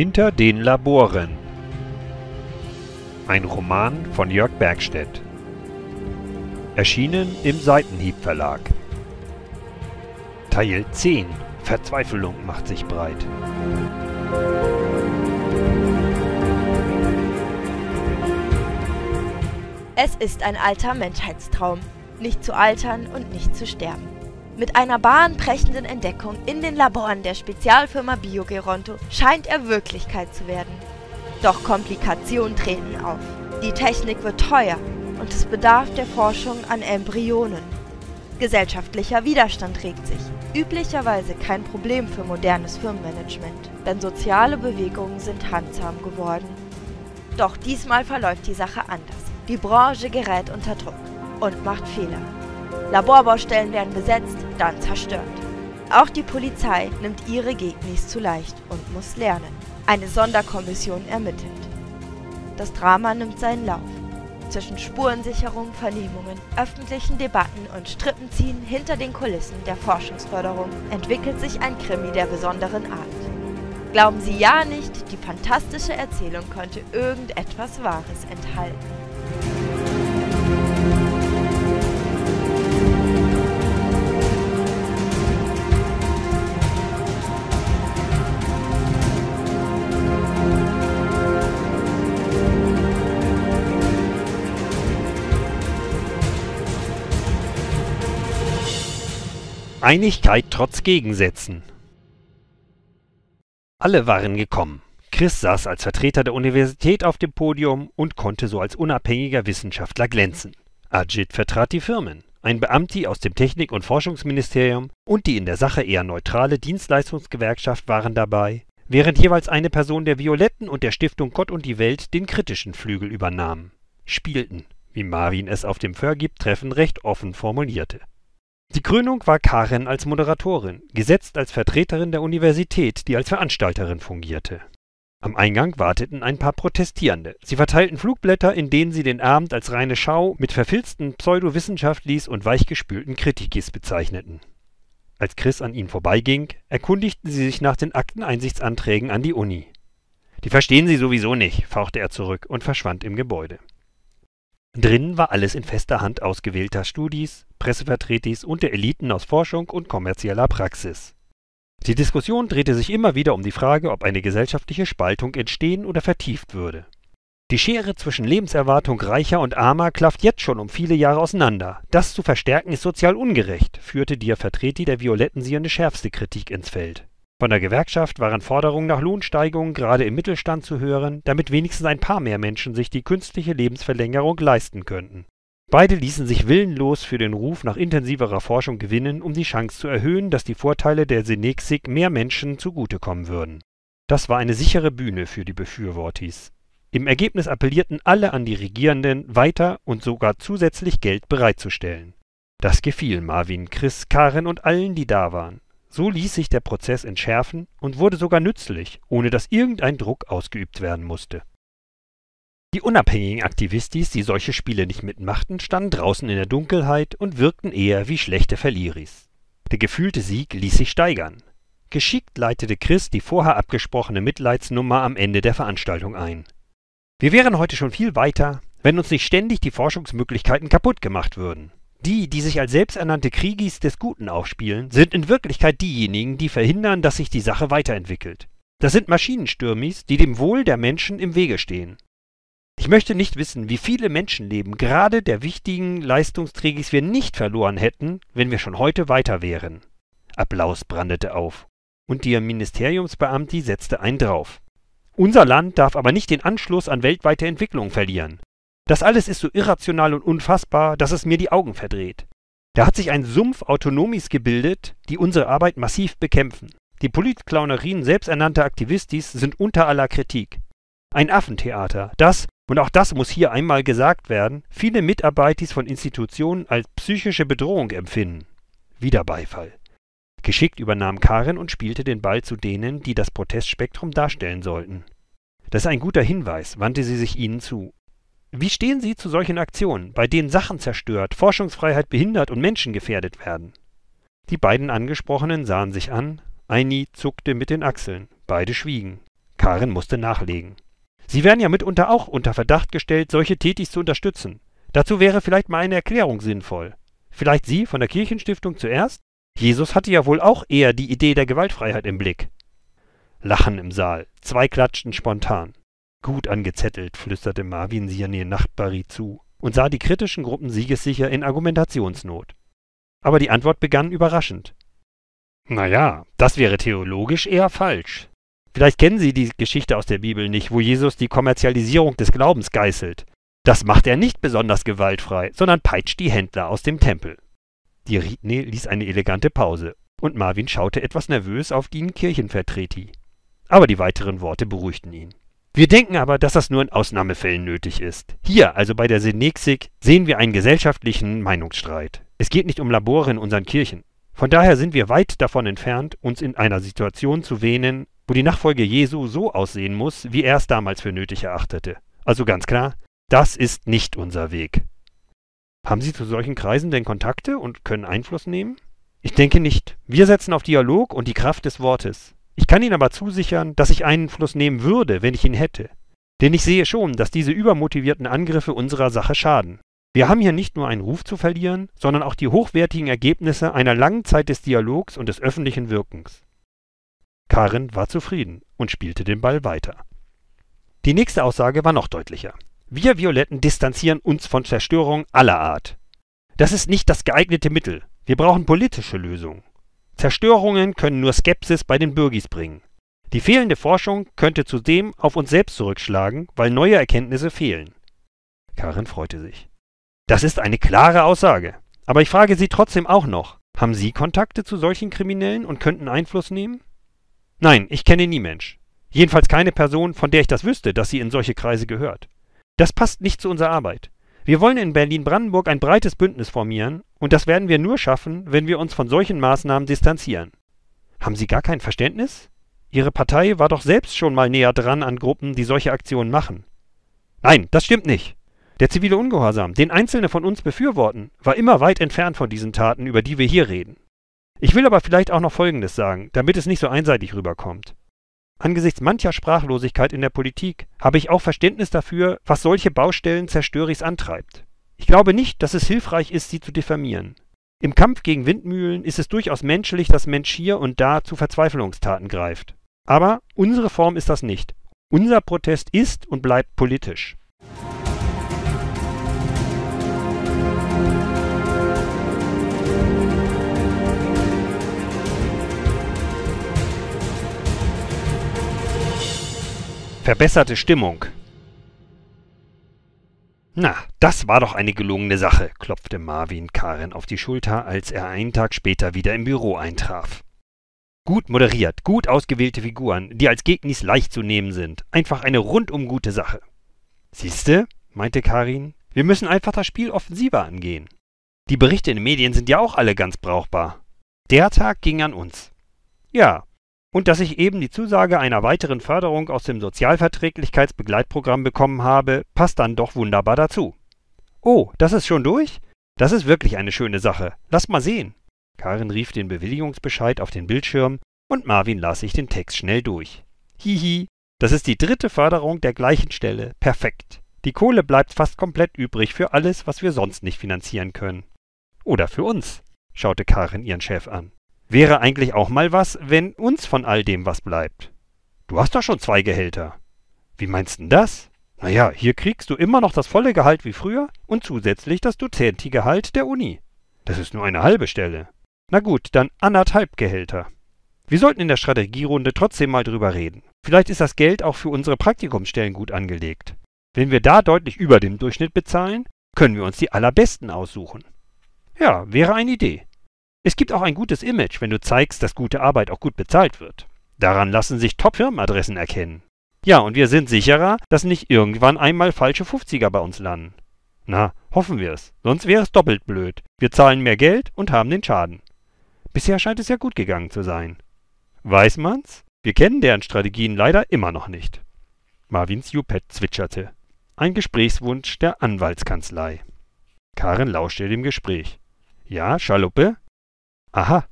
Hinter den Laboren. Ein Roman von Jörg Bergstedt. Erschienen im Seitenhieb Verlag. Teil 10. Verzweiflung macht sich breit. Es ist ein alter Menschheitstraum, nicht zu altern und nicht zu sterben. Mit einer bahnbrechenden Entdeckung in den Laboren der Spezialfirma Biogeronto scheint er Wirklichkeit zu werden. Doch Komplikationen treten auf. Die Technik wird teuer und es bedarf der Forschung an Embryonen. Gesellschaftlicher Widerstand regt sich. Üblicherweise kein Problem für modernes Firmenmanagement, denn soziale Bewegungen sind handsam geworden. Doch diesmal verläuft die Sache anders. Die Branche gerät unter Druck und macht Fehler. Laborbaustellen werden besetzt, dann zerstört. Auch die Polizei nimmt ihre Gegner zu leicht und muss lernen. Eine Sonderkommission ermittelt. Das Drama nimmt seinen Lauf. Zwischen Spurensicherung, Vernehmungen, öffentlichen Debatten und Strippenziehen hinter den Kulissen der Forschungsförderung entwickelt sich ein Krimi der besonderen Art. Glauben Sie ja nicht, die fantastische Erzählung könnte irgendetwas Wahres enthalten. Einigkeit trotz Gegensätzen. Alle waren gekommen. Chris saß als Vertreter der Universität auf dem Podium und konnte so als unabhängiger Wissenschaftler glänzen. Ajit vertrat die Firmen. Ein Beamti aus dem Technik- und Forschungsministerium und die in der Sache eher neutrale Dienstleistungsgewerkschaft waren dabei, während jeweils eine Person der Violetten und der Stiftung Gott und die Welt den kritischen Flügel übernahm. Spielten, wie Marvin es auf dem Vergib-Treffen recht offen formulierte. Die Krönung war Karen als Moderatorin, gesetzt als Vertreterin der Universität, die als Veranstalterin fungierte. Am Eingang warteten ein paar Protestierende. Sie verteilten Flugblätter, in denen sie den Abend als reine Schau mit verfilzten Pseudowissenschaftlis und weichgespülten Kritikis bezeichneten. Als Chris an ihnen vorbeiging, erkundigten sie sich nach den Akteneinsichtsanträgen an die Uni. Die verstehen sie sowieso nicht, fauchte er zurück und verschwand im Gebäude. Drinnen war alles in fester Hand ausgewählter Studis, Pressevertretis und der Eliten aus Forschung und kommerzieller Praxis. Die Diskussion drehte sich immer wieder um die Frage, ob eine gesellschaftliche Spaltung entstehen oder vertieft würde. Die Schere zwischen Lebenserwartung reicher und armer klafft jetzt schon um viele Jahre auseinander. Das zu verstärken ist sozial ungerecht, führte Dia Vertreti der Violetten siehe eine schärfste Kritik ins Feld von der Gewerkschaft waren Forderungen nach Lohnsteigerungen gerade im Mittelstand zu hören, damit wenigstens ein paar mehr Menschen sich die künstliche Lebensverlängerung leisten könnten. Beide ließen sich willenlos für den Ruf nach intensiverer Forschung gewinnen, um die Chance zu erhöhen, dass die Vorteile der Senexik mehr Menschen zugutekommen würden. Das war eine sichere Bühne für die Befürwortis. Im Ergebnis appellierten alle an die Regierenden, weiter und sogar zusätzlich Geld bereitzustellen. Das gefiel Marvin, Chris, Karen und allen, die da waren. So ließ sich der Prozess entschärfen und wurde sogar nützlich, ohne dass irgendein Druck ausgeübt werden musste. Die unabhängigen Aktivistis, die solche Spiele nicht mitmachten, standen draußen in der Dunkelheit und wirkten eher wie schlechte Verlieris. Der gefühlte Sieg ließ sich steigern. Geschickt leitete Chris die vorher abgesprochene Mitleidsnummer am Ende der Veranstaltung ein. Wir wären heute schon viel weiter, wenn uns nicht ständig die Forschungsmöglichkeiten kaputt gemacht würden. Die, die sich als selbsternannte Kriegis des Guten aufspielen, sind in Wirklichkeit diejenigen, die verhindern, dass sich die Sache weiterentwickelt. Das sind Maschinenstürmis, die dem Wohl der Menschen im Wege stehen. Ich möchte nicht wissen, wie viele Menschenleben gerade der wichtigen Leistungsträgis wir nicht verloren hätten, wenn wir schon heute weiter wären. Applaus brandete auf. Und der Ministeriumsbeamte setzte einen drauf. Unser Land darf aber nicht den Anschluss an weltweite Entwicklung verlieren. Das alles ist so irrational und unfassbar, dass es mir die Augen verdreht. Da hat sich ein Sumpf Autonomis gebildet, die unsere Arbeit massiv bekämpfen. Die Politklaunerien selbsternannter Aktivistis sind unter aller Kritik. Ein Affentheater, das, und auch das muss hier einmal gesagt werden, viele Mitarbeitis von Institutionen als psychische Bedrohung empfinden. Wieder Beifall. Geschickt übernahm Karin und spielte den Ball zu denen, die das Protestspektrum darstellen sollten. Das ist ein guter Hinweis, wandte sie sich ihnen zu. Wie stehen Sie zu solchen Aktionen, bei denen Sachen zerstört, Forschungsfreiheit behindert und Menschen gefährdet werden? Die beiden Angesprochenen sahen sich an, Aini zuckte mit den Achseln, beide schwiegen. Karin musste nachlegen. Sie werden ja mitunter auch unter Verdacht gestellt, solche Tätig zu unterstützen. Dazu wäre vielleicht mal eine Erklärung sinnvoll. Vielleicht Sie von der Kirchenstiftung zuerst? Jesus hatte ja wohl auch eher die Idee der Gewaltfreiheit im Blick. Lachen im Saal. Zwei klatschten spontan. Gut angezettelt, flüsterte Marvin Sirne Nachtbari zu und sah die kritischen Gruppen siegessicher in Argumentationsnot. Aber die Antwort begann überraschend. Naja, das wäre theologisch eher falsch. Vielleicht kennen Sie die Geschichte aus der Bibel nicht, wo Jesus die Kommerzialisierung des Glaubens geißelt. Das macht er nicht besonders gewaltfrei, sondern peitscht die Händler aus dem Tempel. Die Ritne ließ eine elegante Pause, und Marvin schaute etwas nervös auf den Kirchenvertreti. Aber die weiteren Worte beruhigten ihn. Wir denken aber, dass das nur in Ausnahmefällen nötig ist. Hier, also bei der Senexik, sehen wir einen gesellschaftlichen Meinungsstreit. Es geht nicht um Labore in unseren Kirchen. Von daher sind wir weit davon entfernt, uns in einer Situation zu wähnen, wo die Nachfolge Jesu so aussehen muss, wie er es damals für nötig erachtete. Also ganz klar, das ist nicht unser Weg. Haben Sie zu solchen Kreisen denn Kontakte und können Einfluss nehmen? Ich denke nicht. Wir setzen auf Dialog und die Kraft des Wortes. Ich kann Ihnen aber zusichern, dass ich Einfluss nehmen würde, wenn ich ihn hätte. Denn ich sehe schon, dass diese übermotivierten Angriffe unserer Sache schaden. Wir haben hier nicht nur einen Ruf zu verlieren, sondern auch die hochwertigen Ergebnisse einer langen Zeit des Dialogs und des öffentlichen Wirkens. Karin war zufrieden und spielte den Ball weiter. Die nächste Aussage war noch deutlicher. Wir Violetten distanzieren uns von Zerstörung aller Art. Das ist nicht das geeignete Mittel. Wir brauchen politische Lösungen. Zerstörungen können nur Skepsis bei den Bürgis bringen. Die fehlende Forschung könnte zudem auf uns selbst zurückschlagen, weil neue Erkenntnisse fehlen. Karin freute sich. Das ist eine klare Aussage. Aber ich frage Sie trotzdem auch noch, haben Sie Kontakte zu solchen Kriminellen und könnten Einfluss nehmen? Nein, ich kenne nie Mensch. Jedenfalls keine Person, von der ich das wüsste, dass sie in solche Kreise gehört. Das passt nicht zu unserer Arbeit. Wir wollen in Berlin-Brandenburg ein breites Bündnis formieren, und das werden wir nur schaffen, wenn wir uns von solchen Maßnahmen distanzieren. Haben Sie gar kein Verständnis? Ihre Partei war doch selbst schon mal näher dran an Gruppen, die solche Aktionen machen. Nein, das stimmt nicht. Der zivile Ungehorsam, den einzelne von uns befürworten, war immer weit entfernt von diesen Taten, über die wir hier reden. Ich will aber vielleicht auch noch Folgendes sagen, damit es nicht so einseitig rüberkommt. Angesichts mancher Sprachlosigkeit in der Politik habe ich auch Verständnis dafür, was solche Baustellen Baustellenzerstöris antreibt. Ich glaube nicht, dass es hilfreich ist, sie zu diffamieren. Im Kampf gegen Windmühlen ist es durchaus menschlich, dass Mensch hier und da zu Verzweiflungstaten greift. Aber unsere Form ist das nicht. Unser Protest ist und bleibt politisch. Verbesserte Stimmung. Na, das war doch eine gelungene Sache, klopfte Marvin Karen auf die Schulter, als er einen Tag später wieder im Büro eintraf. Gut moderiert, gut ausgewählte Figuren, die als Gegnis leicht zu nehmen sind. Einfach eine rundum gute Sache. Siehste, meinte Karin, wir müssen einfach das Spiel offensiver angehen. Die Berichte in den Medien sind ja auch alle ganz brauchbar. Der Tag ging an uns. Ja, und dass ich eben die Zusage einer weiteren Förderung aus dem Sozialverträglichkeitsbegleitprogramm bekommen habe, passt dann doch wunderbar dazu. Oh, das ist schon durch? Das ist wirklich eine schöne Sache. Lass mal sehen. Karin rief den Bewilligungsbescheid auf den Bildschirm und Marvin las sich den Text schnell durch. Hihi, das ist die dritte Förderung der gleichen Stelle. Perfekt. Die Kohle bleibt fast komplett übrig für alles, was wir sonst nicht finanzieren können. Oder für uns, schaute Karin ihren Chef an. Wäre eigentlich auch mal was, wenn uns von all dem was bleibt. Du hast doch schon zwei Gehälter. Wie meinst denn das? Naja, hier kriegst du immer noch das volle Gehalt wie früher und zusätzlich das Dozentigehalt der Uni. Das ist nur eine halbe Stelle. Na gut, dann anderthalb Gehälter. Wir sollten in der Strategierunde trotzdem mal drüber reden. Vielleicht ist das Geld auch für unsere Praktikumsstellen gut angelegt. Wenn wir da deutlich über dem Durchschnitt bezahlen, können wir uns die allerbesten aussuchen. Ja, wäre eine Idee. Es gibt auch ein gutes Image, wenn du zeigst, dass gute Arbeit auch gut bezahlt wird. Daran lassen sich Top-Firmenadressen erkennen. Ja, und wir sind sicherer, dass nicht irgendwann einmal falsche 50er bei uns landen. Na, hoffen wir es, sonst wäre es doppelt blöd. Wir zahlen mehr Geld und haben den Schaden. Bisher scheint es ja gut gegangen zu sein. Weiß man's? Wir kennen deren Strategien leider immer noch nicht. Marvins Jupet zwitscherte. Ein Gesprächswunsch der Anwaltskanzlei. Karen lauschte dem Gespräch. Ja, Schaluppe, Aha.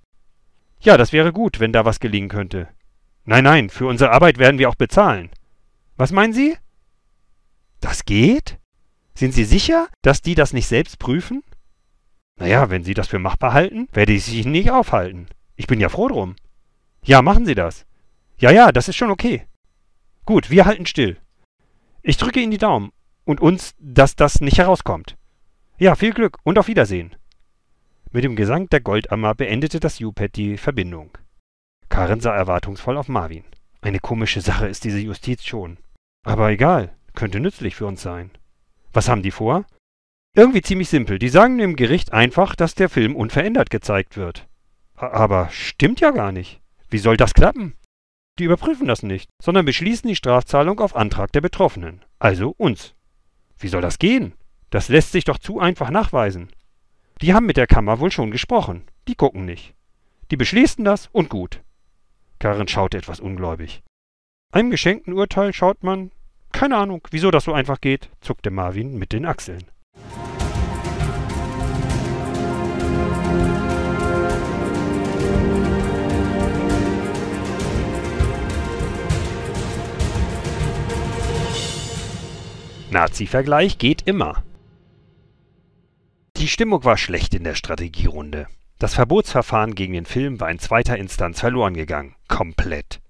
Ja, das wäre gut, wenn da was gelingen könnte. Nein, nein, für unsere Arbeit werden wir auch bezahlen. Was meinen Sie? Das geht? Sind Sie sicher, dass die das nicht selbst prüfen? Naja, wenn Sie das für machbar halten, werde ich Sie nicht aufhalten. Ich bin ja froh drum. Ja, machen Sie das. Ja, ja, das ist schon okay. Gut, wir halten still. Ich drücke Ihnen die Daumen und uns, dass das nicht herauskommt. Ja, viel Glück und auf Wiedersehen. Mit dem Gesang der Goldammer beendete das Jupet die Verbindung. Karin sah erwartungsvoll auf Marvin. Eine komische Sache ist diese Justiz schon. Aber egal, könnte nützlich für uns sein. Was haben die vor? Irgendwie ziemlich simpel. Die sagen dem Gericht einfach, dass der Film unverändert gezeigt wird. Aber stimmt ja gar nicht. Wie soll das klappen? Die überprüfen das nicht, sondern beschließen die Strafzahlung auf Antrag der Betroffenen, also uns. Wie soll das gehen? Das lässt sich doch zu einfach nachweisen. Die haben mit der Kammer wohl schon gesprochen. Die gucken nicht. Die beschließen das und gut. Karin schaute etwas ungläubig. Einem geschenkten Urteil schaut man, keine Ahnung, wieso das so einfach geht, zuckte Marvin mit den Achseln. Nazi-Vergleich geht immer. Die Stimmung war schlecht in der Strategierunde. Das Verbotsverfahren gegen den Film war in zweiter Instanz verloren gegangen. Komplett.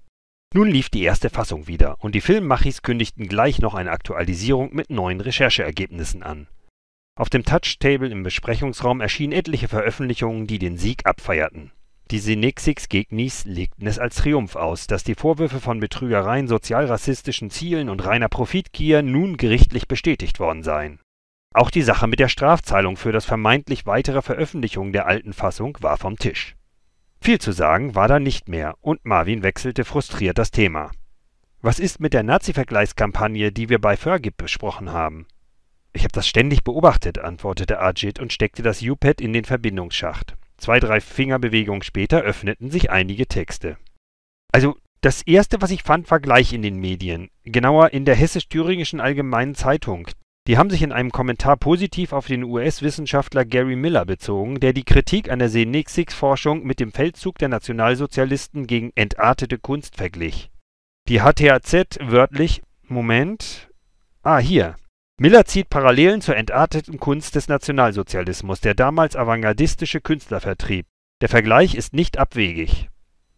Nun lief die erste Fassung wieder und die Filmmachis kündigten gleich noch eine Aktualisierung mit neuen Rechercheergebnissen an. Auf dem Touchtable im Besprechungsraum erschienen etliche Veröffentlichungen, die den Sieg abfeierten. Die Sinexix Gegnis legten es als Triumph aus, dass die Vorwürfe von Betrügereien, sozialrassistischen Zielen und reiner Profitgier nun gerichtlich bestätigt worden seien. Auch die Sache mit der Strafzahlung für das vermeintlich weitere Veröffentlichung der alten Fassung war vom Tisch. Viel zu sagen war da nicht mehr und Marvin wechselte frustriert das Thema. Was ist mit der Nazi-Vergleichskampagne, die wir bei Fergib besprochen haben? Ich habe das ständig beobachtet, antwortete Ajit und steckte das U-Pad in den Verbindungsschacht. Zwei, drei Fingerbewegungen später öffneten sich einige Texte. Also, das erste, was ich fand, war gleich in den Medien, genauer in der Hessisch-Thüringischen Allgemeinen Zeitung, die haben sich in einem Kommentar positiv auf den US-Wissenschaftler Gary Miller bezogen, der die Kritik an der senexix forschung mit dem Feldzug der Nationalsozialisten gegen entartete Kunst verglich. Die HTAZ wörtlich Moment. Ah, hier. Miller zieht Parallelen zur entarteten Kunst des Nationalsozialismus, der damals avantgardistische Künstler vertrieb. Der Vergleich ist nicht abwegig.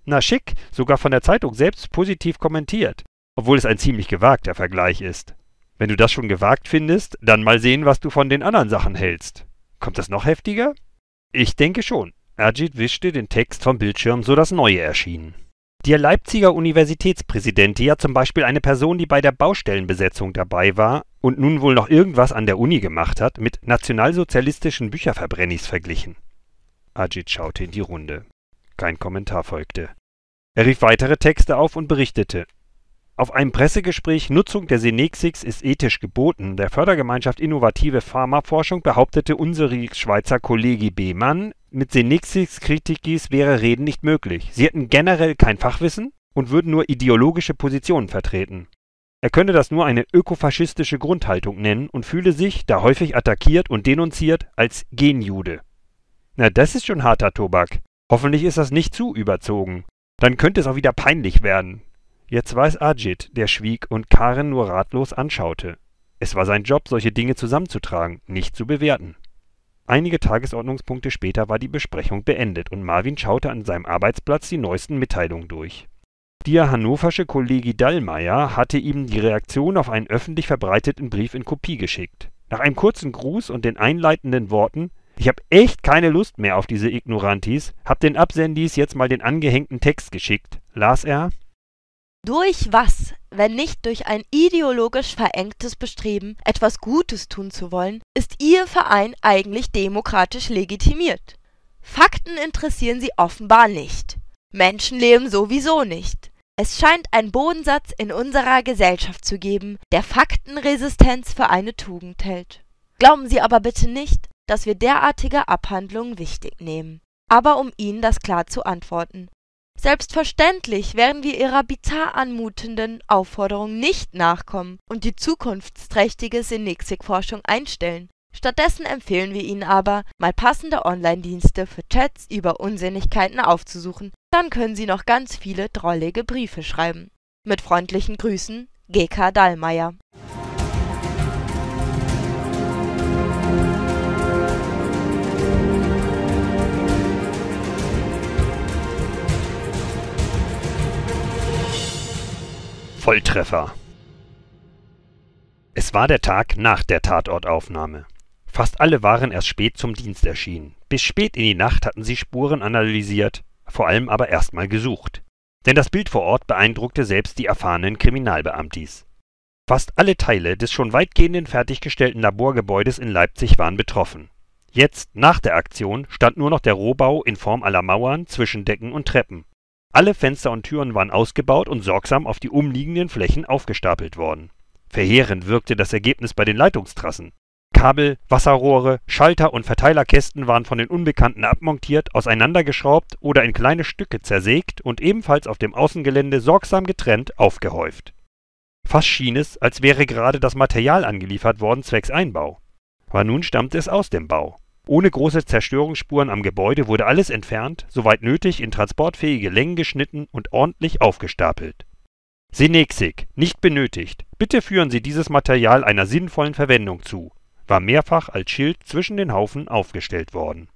Na schick, sogar von der Zeitung selbst positiv kommentiert, obwohl es ein ziemlich gewagter Vergleich ist. Wenn du das schon gewagt findest, dann mal sehen, was du von den anderen Sachen hältst. Kommt das noch heftiger? Ich denke schon. Ajit wischte den Text vom Bildschirm, so das neue erschien. Der Leipziger Universitätspräsident, ja zum Beispiel eine Person, die bei der Baustellenbesetzung dabei war und nun wohl noch irgendwas an der Uni gemacht hat, mit nationalsozialistischen Bücherverbrennis verglichen. Ajit schaute in die Runde. Kein Kommentar folgte. Er rief weitere Texte auf und berichtete. Auf einem Pressegespräch Nutzung der Senexix ist ethisch geboten der Fördergemeinschaft Innovative Pharmaforschung behauptete unsere Schweizer Kollege Behmann, mit Senexix Kritikis wäre Reden nicht möglich. Sie hätten generell kein Fachwissen und würden nur ideologische Positionen vertreten. Er könne das nur eine ökofaschistische Grundhaltung nennen und fühle sich, da häufig attackiert und denunziert, als Genjude. Na, das ist schon harter Tobak. Hoffentlich ist das nicht zu überzogen. Dann könnte es auch wieder peinlich werden. Jetzt war es Ajit, der schwieg und Karen nur ratlos anschaute. Es war sein Job, solche Dinge zusammenzutragen, nicht zu bewerten. Einige Tagesordnungspunkte später war die Besprechung beendet und Marvin schaute an seinem Arbeitsplatz die neuesten Mitteilungen durch. Der hannoversche Kollege Dallmeier hatte ihm die Reaktion auf einen öffentlich verbreiteten Brief in Kopie geschickt. Nach einem kurzen Gruß und den einleitenden Worten Ich hab echt keine Lust mehr auf diese Ignorantis, hab den Absendis jetzt mal den angehängten Text geschickt, las er durch was, wenn nicht durch ein ideologisch verengtes Bestreben, etwas Gutes tun zu wollen, ist Ihr Verein eigentlich demokratisch legitimiert? Fakten interessieren Sie offenbar nicht. Menschenleben sowieso nicht. Es scheint einen Bodensatz in unserer Gesellschaft zu geben, der Faktenresistenz für eine Tugend hält. Glauben Sie aber bitte nicht, dass wir derartige Abhandlungen wichtig nehmen. Aber um Ihnen das klar zu antworten Selbstverständlich werden wir ihrer bizarr anmutenden Aufforderung nicht nachkommen und die zukunftsträchtige Synexik-Forschung einstellen. Stattdessen empfehlen wir Ihnen aber, mal passende Online-Dienste für Chats über Unsinnigkeiten aufzusuchen, dann können Sie noch ganz viele drollige Briefe schreiben. Mit freundlichen Grüßen, GK Dallmeier Volltreffer. Es war der Tag nach der Tatortaufnahme. Fast alle waren erst spät zum Dienst erschienen. Bis spät in die Nacht hatten sie Spuren analysiert, vor allem aber erstmal gesucht. Denn das Bild vor Ort beeindruckte selbst die erfahrenen Kriminalbeamtis. Fast alle Teile des schon weitgehenden fertiggestellten Laborgebäudes in Leipzig waren betroffen. Jetzt, nach der Aktion, stand nur noch der Rohbau in Form aller Mauern, Zwischendecken und Treppen. Alle Fenster und Türen waren ausgebaut und sorgsam auf die umliegenden Flächen aufgestapelt worden. Verheerend wirkte das Ergebnis bei den Leitungstrassen. Kabel, Wasserrohre, Schalter und Verteilerkästen waren von den Unbekannten abmontiert, auseinandergeschraubt oder in kleine Stücke zersägt und ebenfalls auf dem Außengelände sorgsam getrennt aufgehäuft. Fast schien es, als wäre gerade das Material angeliefert worden zwecks Einbau. Aber nun stammte es aus dem Bau. Ohne große Zerstörungsspuren am Gebäude wurde alles entfernt, soweit nötig in transportfähige Längen geschnitten und ordentlich aufgestapelt. Senexig, nicht benötigt. Bitte führen Sie dieses Material einer sinnvollen Verwendung zu, war mehrfach als Schild zwischen den Haufen aufgestellt worden.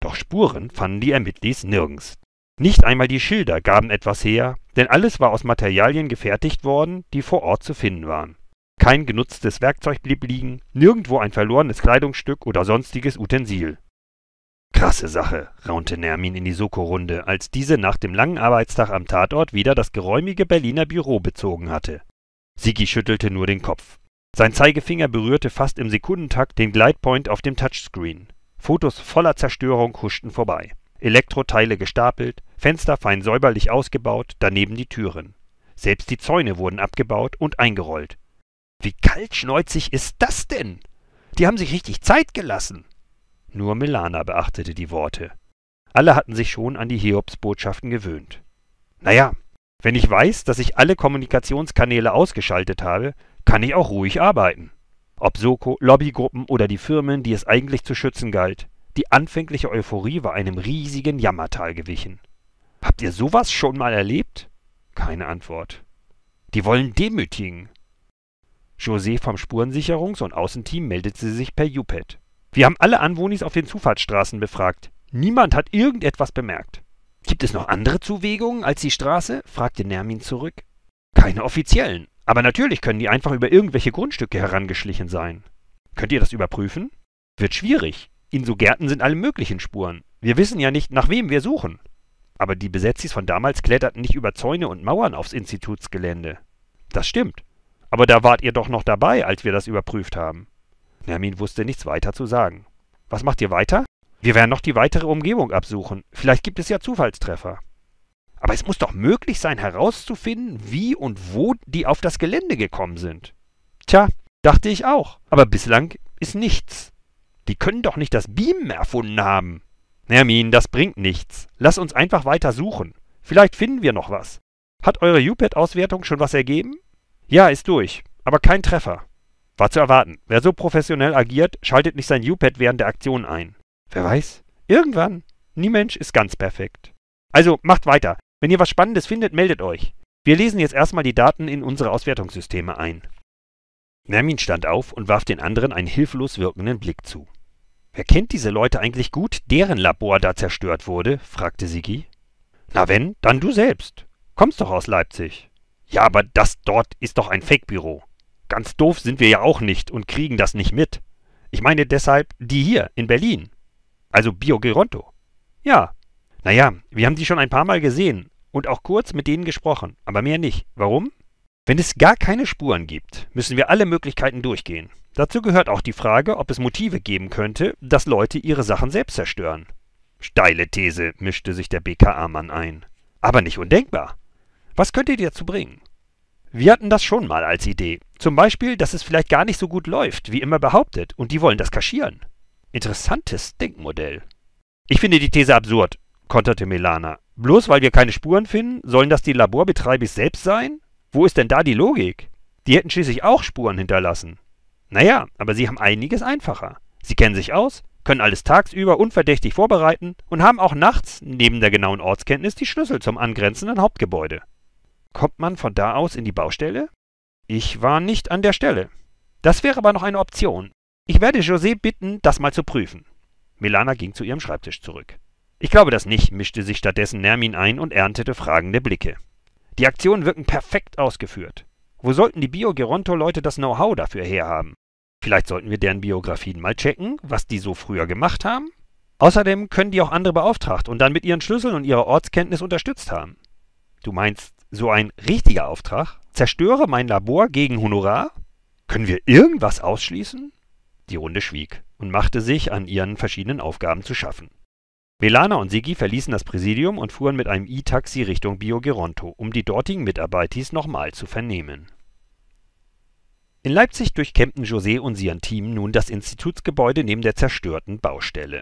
Doch Spuren fanden die Ermittlis nirgends. Nicht einmal die Schilder gaben etwas her, denn alles war aus Materialien gefertigt worden, die vor Ort zu finden waren kein genutztes Werkzeug blieb liegen, nirgendwo ein verlorenes Kleidungsstück oder sonstiges Utensil. Krasse Sache, raunte Nermin in die Soko-Runde, als diese nach dem langen Arbeitstag am Tatort wieder das geräumige Berliner Büro bezogen hatte. Sigi schüttelte nur den Kopf. Sein Zeigefinger berührte fast im Sekundentakt den Glidepoint auf dem Touchscreen. Fotos voller Zerstörung huschten vorbei. Elektroteile gestapelt, Fenster fein säuberlich ausgebaut, daneben die Türen. Selbst die Zäune wurden abgebaut und eingerollt. Wie kaltschnäuzig ist das denn? Die haben sich richtig Zeit gelassen. Nur Melana beachtete die Worte. Alle hatten sich schon an die Hiobsbotschaften gewöhnt. Naja, wenn ich weiß, dass ich alle Kommunikationskanäle ausgeschaltet habe, kann ich auch ruhig arbeiten. Ob Soko, Lobbygruppen oder die Firmen, die es eigentlich zu schützen galt, die anfängliche Euphorie war einem riesigen Jammertal gewichen. Habt ihr sowas schon mal erlebt? Keine Antwort. Die wollen demütigen. José vom Spurensicherungs- und Außenteam meldete sich per UPED. Wir haben alle Anwohnis auf den Zufahrtsstraßen befragt. Niemand hat irgendetwas bemerkt. Gibt es noch andere Zuwegungen als die Straße? fragte Nermin zurück. Keine offiziellen. Aber natürlich können die einfach über irgendwelche Grundstücke herangeschlichen sein. Könnt ihr das überprüfen? Wird schwierig. In so Gärten sind alle möglichen Spuren. Wir wissen ja nicht, nach wem wir suchen. Aber die Besetzis von damals kletterten nicht über Zäune und Mauern aufs Institutsgelände. Das stimmt. Aber da wart ihr doch noch dabei, als wir das überprüft haben. Nermin wusste nichts weiter zu sagen. Was macht ihr weiter? Wir werden noch die weitere Umgebung absuchen. Vielleicht gibt es ja Zufallstreffer. Aber es muss doch möglich sein, herauszufinden, wie und wo die auf das Gelände gekommen sind. Tja, dachte ich auch. Aber bislang ist nichts. Die können doch nicht das Beamen erfunden haben. Nermin, das bringt nichts. Lass uns einfach weiter suchen. Vielleicht finden wir noch was. Hat eure UPAD-Auswertung schon was ergeben? Ja, ist durch, aber kein Treffer. War zu erwarten. Wer so professionell agiert, schaltet nicht sein U-Pad während der Aktion ein. Wer weiß? Irgendwann. Nie Mensch ist ganz perfekt. Also macht weiter. Wenn ihr was Spannendes findet, meldet euch. Wir lesen jetzt erstmal die Daten in unsere Auswertungssysteme ein. Nermin stand auf und warf den anderen einen hilflos wirkenden Blick zu. Wer kennt diese Leute eigentlich gut, deren Labor da zerstört wurde? fragte Sigi. Na wenn, dann du selbst. Kommst doch aus Leipzig. Ja, aber das dort ist doch ein Fake-Büro. Ganz doof sind wir ja auch nicht und kriegen das nicht mit. Ich meine deshalb die hier in Berlin. Also Biogeronto. Ja. Naja, wir haben die schon ein paar Mal gesehen und auch kurz mit denen gesprochen, aber mehr nicht. Warum? Wenn es gar keine Spuren gibt, müssen wir alle Möglichkeiten durchgehen. Dazu gehört auch die Frage, ob es Motive geben könnte, dass Leute ihre Sachen selbst zerstören. Steile These, mischte sich der BKA-Mann ein. Aber nicht undenkbar. Was könnt ihr dazu bringen? Wir hatten das schon mal als Idee. Zum Beispiel, dass es vielleicht gar nicht so gut läuft, wie immer behauptet, und die wollen das kaschieren. Interessantes Denkmodell. Ich finde die These absurd, konterte Melana. Bloß weil wir keine Spuren finden, sollen das die Laborbetreiber selbst sein? Wo ist denn da die Logik? Die hätten schließlich auch Spuren hinterlassen. Naja, aber sie haben einiges einfacher. Sie kennen sich aus, können alles tagsüber unverdächtig vorbereiten und haben auch nachts, neben der genauen Ortskenntnis, die Schlüssel zum angrenzenden Hauptgebäude. Kommt man von da aus in die Baustelle? Ich war nicht an der Stelle. Das wäre aber noch eine Option. Ich werde José bitten, das mal zu prüfen. Milana ging zu ihrem Schreibtisch zurück. Ich glaube das nicht, mischte sich stattdessen Nermin ein und erntete fragende Blicke. Die Aktionen wirken perfekt ausgeführt. Wo sollten die Bio-Geronto-Leute das Know-how dafür herhaben? Vielleicht sollten wir deren Biografien mal checken, was die so früher gemacht haben? Außerdem können die auch andere beauftragt und dann mit ihren Schlüsseln und ihrer Ortskenntnis unterstützt haben. Du meinst, so ein richtiger Auftrag? Zerstöre mein Labor gegen Honorar? Können wir irgendwas ausschließen? Die Runde schwieg und machte sich an ihren verschiedenen Aufgaben zu schaffen. Melana und Sigi verließen das Präsidium und fuhren mit einem E-Taxi Richtung Biogeronto, um die dortigen Mitarbeitis nochmal zu vernehmen. In Leipzig durchkämmten José und sein Team nun das Institutsgebäude neben der zerstörten Baustelle.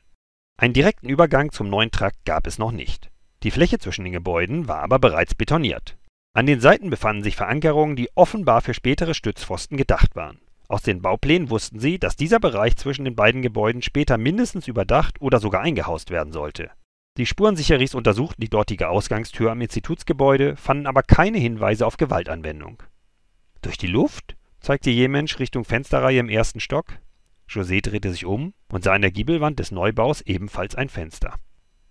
Einen direkten Übergang zum neuen Trakt gab es noch nicht. Die Fläche zwischen den Gebäuden war aber bereits betoniert. An den Seiten befanden sich Verankerungen, die offenbar für spätere Stützpfosten gedacht waren. Aus den Bauplänen wussten sie, dass dieser Bereich zwischen den beiden Gebäuden später mindestens überdacht oder sogar eingehaust werden sollte. Die Spurensicheris untersuchten die dortige Ausgangstür am Institutsgebäude, fanden aber keine Hinweise auf Gewaltanwendung. Durch die Luft? zeigte Jemensch Richtung Fensterreihe im ersten Stock. José drehte sich um und sah an der Giebelwand des Neubaus ebenfalls ein Fenster.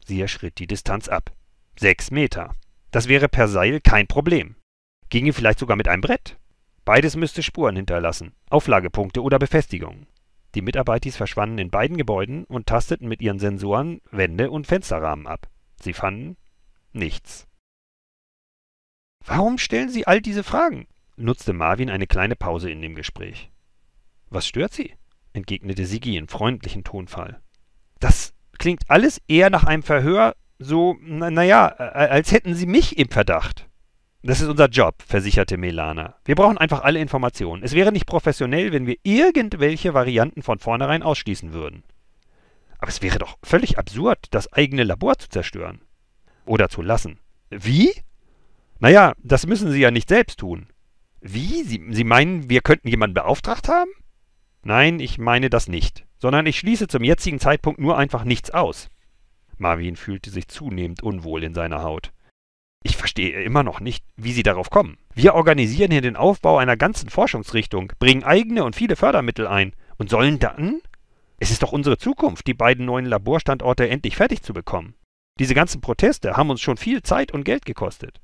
Sie erschritt die Distanz ab. Sechs Meter. Das wäre per Seil kein Problem. Ginge vielleicht sogar mit einem Brett. Beides müsste Spuren hinterlassen, Auflagepunkte oder Befestigungen. Die Mitarbeiter verschwanden in beiden Gebäuden und tasteten mit ihren Sensoren Wände und Fensterrahmen ab. Sie fanden nichts. Warum stellen Sie all diese Fragen? nutzte Marvin eine kleine Pause in dem Gespräch. Was stört Sie? entgegnete Sigi in freundlichem Tonfall. Das klingt alles eher nach einem Verhör so, naja, na als hätten sie mich im Verdacht. Das ist unser Job, versicherte Melana. Wir brauchen einfach alle Informationen. Es wäre nicht professionell, wenn wir irgendwelche Varianten von vornherein ausschließen würden. Aber es wäre doch völlig absurd, das eigene Labor zu zerstören. Oder zu lassen. Wie? Naja, das müssen Sie ja nicht selbst tun. Wie? Sie, Sie meinen, wir könnten jemanden beauftragt haben? Nein, ich meine das nicht, sondern ich schließe zum jetzigen Zeitpunkt nur einfach nichts aus. Marvin fühlte sich zunehmend unwohl in seiner Haut. Ich verstehe immer noch nicht, wie Sie darauf kommen. Wir organisieren hier den Aufbau einer ganzen Forschungsrichtung, bringen eigene und viele Fördermittel ein und sollen dann? Es ist doch unsere Zukunft, die beiden neuen Laborstandorte endlich fertig zu bekommen. Diese ganzen Proteste haben uns schon viel Zeit und Geld gekostet.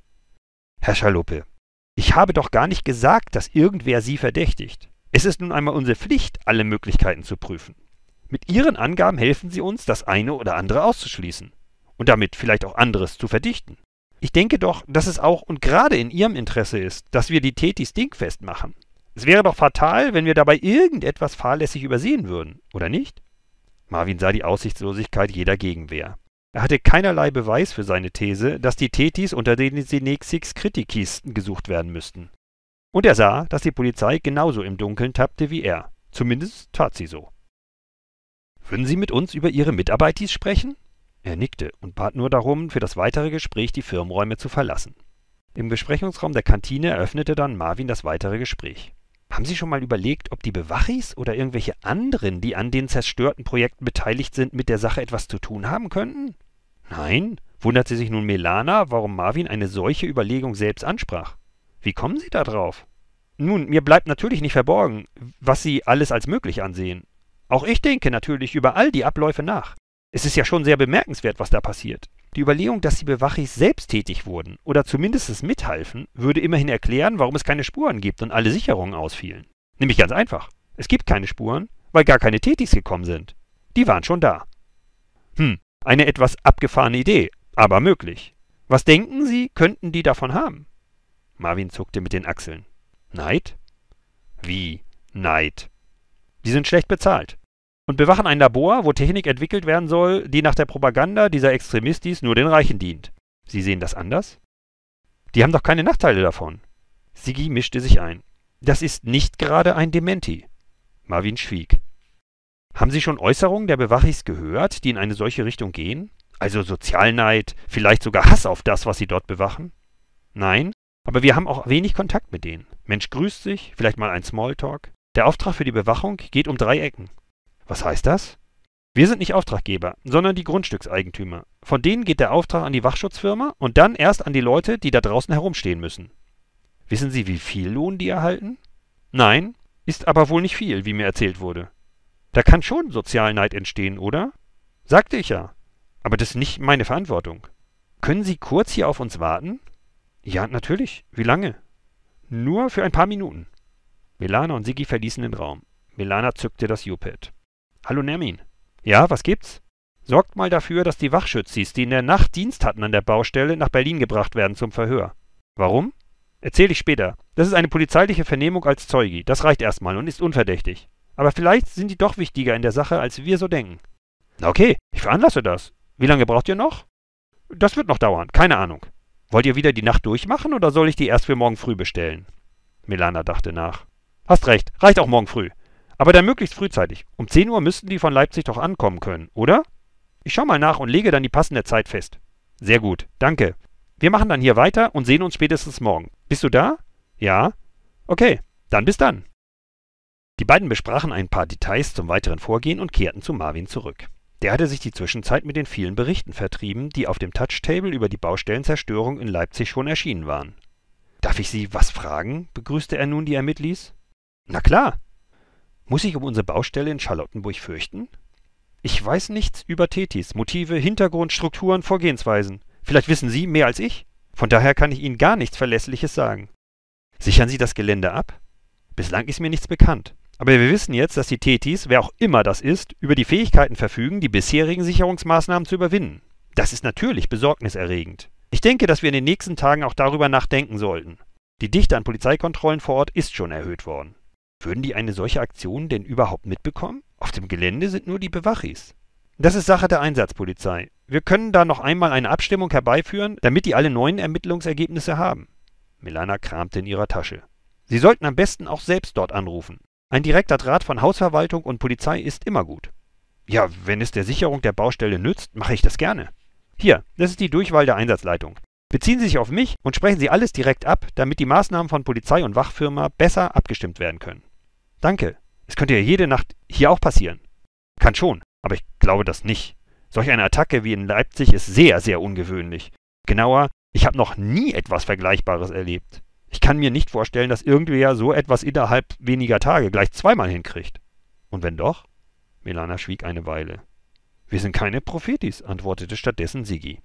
Herr Schaluppe, ich habe doch gar nicht gesagt, dass irgendwer Sie verdächtigt. Es ist nun einmal unsere Pflicht, alle Möglichkeiten zu prüfen. Mit Ihren Angaben helfen Sie uns, das eine oder andere auszuschließen und damit vielleicht auch anderes zu verdichten. Ich denke doch, dass es auch und gerade in Ihrem Interesse ist, dass wir die Tätis dingfest machen. Es wäre doch fatal, wenn wir dabei irgendetwas fahrlässig übersehen würden, oder nicht? Marvin sah die Aussichtslosigkeit jeder Gegenwehr. Er hatte keinerlei Beweis für seine These, dass die Tätis unter den Senexix Kritikis gesucht werden müssten. Und er sah, dass die Polizei genauso im Dunkeln tappte wie er. Zumindest tat sie so. Können Sie mit uns über Ihre Mitarbeitis sprechen? Er nickte und bat nur darum, für das weitere Gespräch die Firmenräume zu verlassen. Im Besprechungsraum der Kantine eröffnete dann Marvin das weitere Gespräch. Haben Sie schon mal überlegt, ob die Bewachis oder irgendwelche anderen, die an den zerstörten Projekten beteiligt sind, mit der Sache etwas zu tun haben könnten? Nein, wundert sie sich nun Melana, warum Marvin eine solche Überlegung selbst ansprach. Wie kommen Sie da drauf? Nun, mir bleibt natürlich nicht verborgen, was Sie alles als möglich ansehen. Auch ich denke natürlich über all die Abläufe nach. Es ist ja schon sehr bemerkenswert, was da passiert. Die Überlegung, dass die Bewachis selbst tätig wurden oder zumindest mithalfen, würde immerhin erklären, warum es keine Spuren gibt und alle Sicherungen ausfielen. Nämlich ganz einfach. Es gibt keine Spuren, weil gar keine Tätis gekommen sind. Die waren schon da. Hm, eine etwas abgefahrene Idee, aber möglich. Was denken Sie, könnten die davon haben? Marvin zuckte mit den Achseln. Neid? Wie Neid? Die sind schlecht bezahlt und bewachen ein Labor, wo Technik entwickelt werden soll, die nach der Propaganda dieser Extremistis nur den Reichen dient. Sie sehen das anders? Die haben doch keine Nachteile davon. Sigi mischte sich ein. Das ist nicht gerade ein Dementi. Marvin schwieg. Haben Sie schon Äußerungen der Bewachis gehört, die in eine solche Richtung gehen? Also Sozialneid, vielleicht sogar Hass auf das, was Sie dort bewachen? Nein, aber wir haben auch wenig Kontakt mit denen. Mensch grüßt sich, vielleicht mal ein Smalltalk. Der Auftrag für die Bewachung geht um drei Ecken. Was heißt das? Wir sind nicht Auftraggeber, sondern die Grundstückseigentümer. Von denen geht der Auftrag an die Wachschutzfirma und dann erst an die Leute, die da draußen herumstehen müssen. Wissen Sie, wie viel Lohn die erhalten? Nein, ist aber wohl nicht viel, wie mir erzählt wurde. Da kann schon Sozialneid entstehen, oder? Sagte ich ja. Aber das ist nicht meine Verantwortung. Können Sie kurz hier auf uns warten? Ja, natürlich. Wie lange? Nur für ein paar Minuten. Melana und Sigi verließen den Raum. Melana zückte das U-Pad. Hallo Nermin. Ja, was gibt's? Sorgt mal dafür, dass die Wachschützis, die in der Nacht Dienst hatten an der Baustelle, nach Berlin gebracht werden zum Verhör. Warum? Erzähle ich später. Das ist eine polizeiliche Vernehmung als Zeugi. Das reicht erstmal und ist unverdächtig. Aber vielleicht sind die doch wichtiger in der Sache, als wir so denken. Na okay, ich veranlasse das. Wie lange braucht ihr noch? Das wird noch dauern, keine Ahnung. Wollt ihr wieder die Nacht durchmachen oder soll ich die erst für morgen früh bestellen? Milana dachte nach. Hast recht, reicht auch morgen früh. Aber dann möglichst frühzeitig. Um 10 Uhr müssten die von Leipzig doch ankommen können, oder? Ich schau mal nach und lege dann die passende Zeit fest. Sehr gut, danke. Wir machen dann hier weiter und sehen uns spätestens morgen. Bist du da? Ja? Okay, dann bis dann. Die beiden besprachen ein paar Details zum weiteren Vorgehen und kehrten zu Marvin zurück. Der hatte sich die Zwischenzeit mit den vielen Berichten vertrieben, die auf dem Touchtable über die Baustellenzerstörung in Leipzig schon erschienen waren. Darf ich Sie was fragen? begrüßte er nun die Ermittlers. Na klar, muss ich um unsere Baustelle in Charlottenburg fürchten? Ich weiß nichts über Tetis, Motive, Hintergrund, Strukturen, Vorgehensweisen. Vielleicht wissen Sie mehr als ich. Von daher kann ich Ihnen gar nichts Verlässliches sagen. Sichern Sie das Gelände ab? Bislang ist mir nichts bekannt. Aber wir wissen jetzt, dass die Tetis, wer auch immer das ist, über die Fähigkeiten verfügen, die bisherigen Sicherungsmaßnahmen zu überwinden. Das ist natürlich besorgniserregend. Ich denke, dass wir in den nächsten Tagen auch darüber nachdenken sollten. Die Dichte an Polizeikontrollen vor Ort ist schon erhöht worden. Würden die eine solche Aktion denn überhaupt mitbekommen? Auf dem Gelände sind nur die Bewachis. Das ist Sache der Einsatzpolizei. Wir können da noch einmal eine Abstimmung herbeiführen, damit die alle neuen Ermittlungsergebnisse haben. Milana kramte in ihrer Tasche. Sie sollten am besten auch selbst dort anrufen. Ein direkter Draht von Hausverwaltung und Polizei ist immer gut. Ja, wenn es der Sicherung der Baustelle nützt, mache ich das gerne. Hier, das ist die Durchwahl der Einsatzleitung. Beziehen Sie sich auf mich und sprechen Sie alles direkt ab, damit die Maßnahmen von Polizei und Wachfirma besser abgestimmt werden können. Danke. Es könnte ja jede Nacht hier auch passieren. Kann schon, aber ich glaube das nicht. Solch eine Attacke wie in Leipzig ist sehr, sehr ungewöhnlich. Genauer, ich habe noch nie etwas Vergleichbares erlebt. Ich kann mir nicht vorstellen, dass irgendwer so etwas innerhalb weniger Tage gleich zweimal hinkriegt. Und wenn doch? Melana schwieg eine Weile. Wir sind keine Prophetis, antwortete stattdessen Sigi.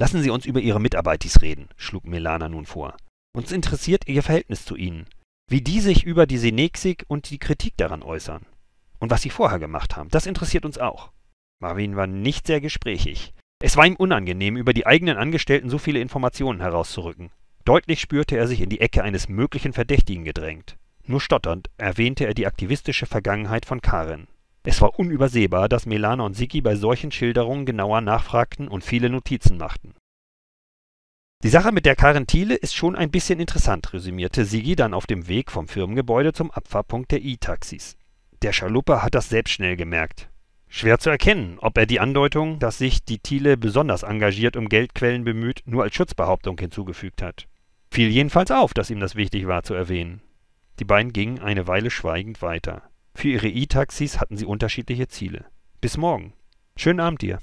Lassen Sie uns über Ihre Mitarbeitis reden, schlug Melana nun vor. Uns interessiert Ihr Verhältnis zu ihnen. Wie die sich über die Senexik und die Kritik daran äußern. Und was sie vorher gemacht haben, das interessiert uns auch. Marvin war nicht sehr gesprächig. Es war ihm unangenehm, über die eigenen Angestellten so viele Informationen herauszurücken. Deutlich spürte er sich in die Ecke eines möglichen Verdächtigen gedrängt. Nur stotternd erwähnte er die aktivistische Vergangenheit von Karin. Es war unübersehbar, dass Melana und Siki bei solchen Schilderungen genauer nachfragten und viele Notizen machten. Die Sache mit der Karin Thiele ist schon ein bisschen interessant, resümierte Sigi dann auf dem Weg vom Firmengebäude zum Abfahrpunkt der E-Taxis. Der Schaluppe hat das selbst schnell gemerkt. Schwer zu erkennen, ob er die Andeutung, dass sich die Thiele besonders engagiert um Geldquellen bemüht, nur als Schutzbehauptung hinzugefügt hat. Fiel jedenfalls auf, dass ihm das wichtig war zu erwähnen. Die beiden gingen eine Weile schweigend weiter. Für ihre E-Taxis hatten sie unterschiedliche Ziele. Bis morgen. Schönen Abend dir.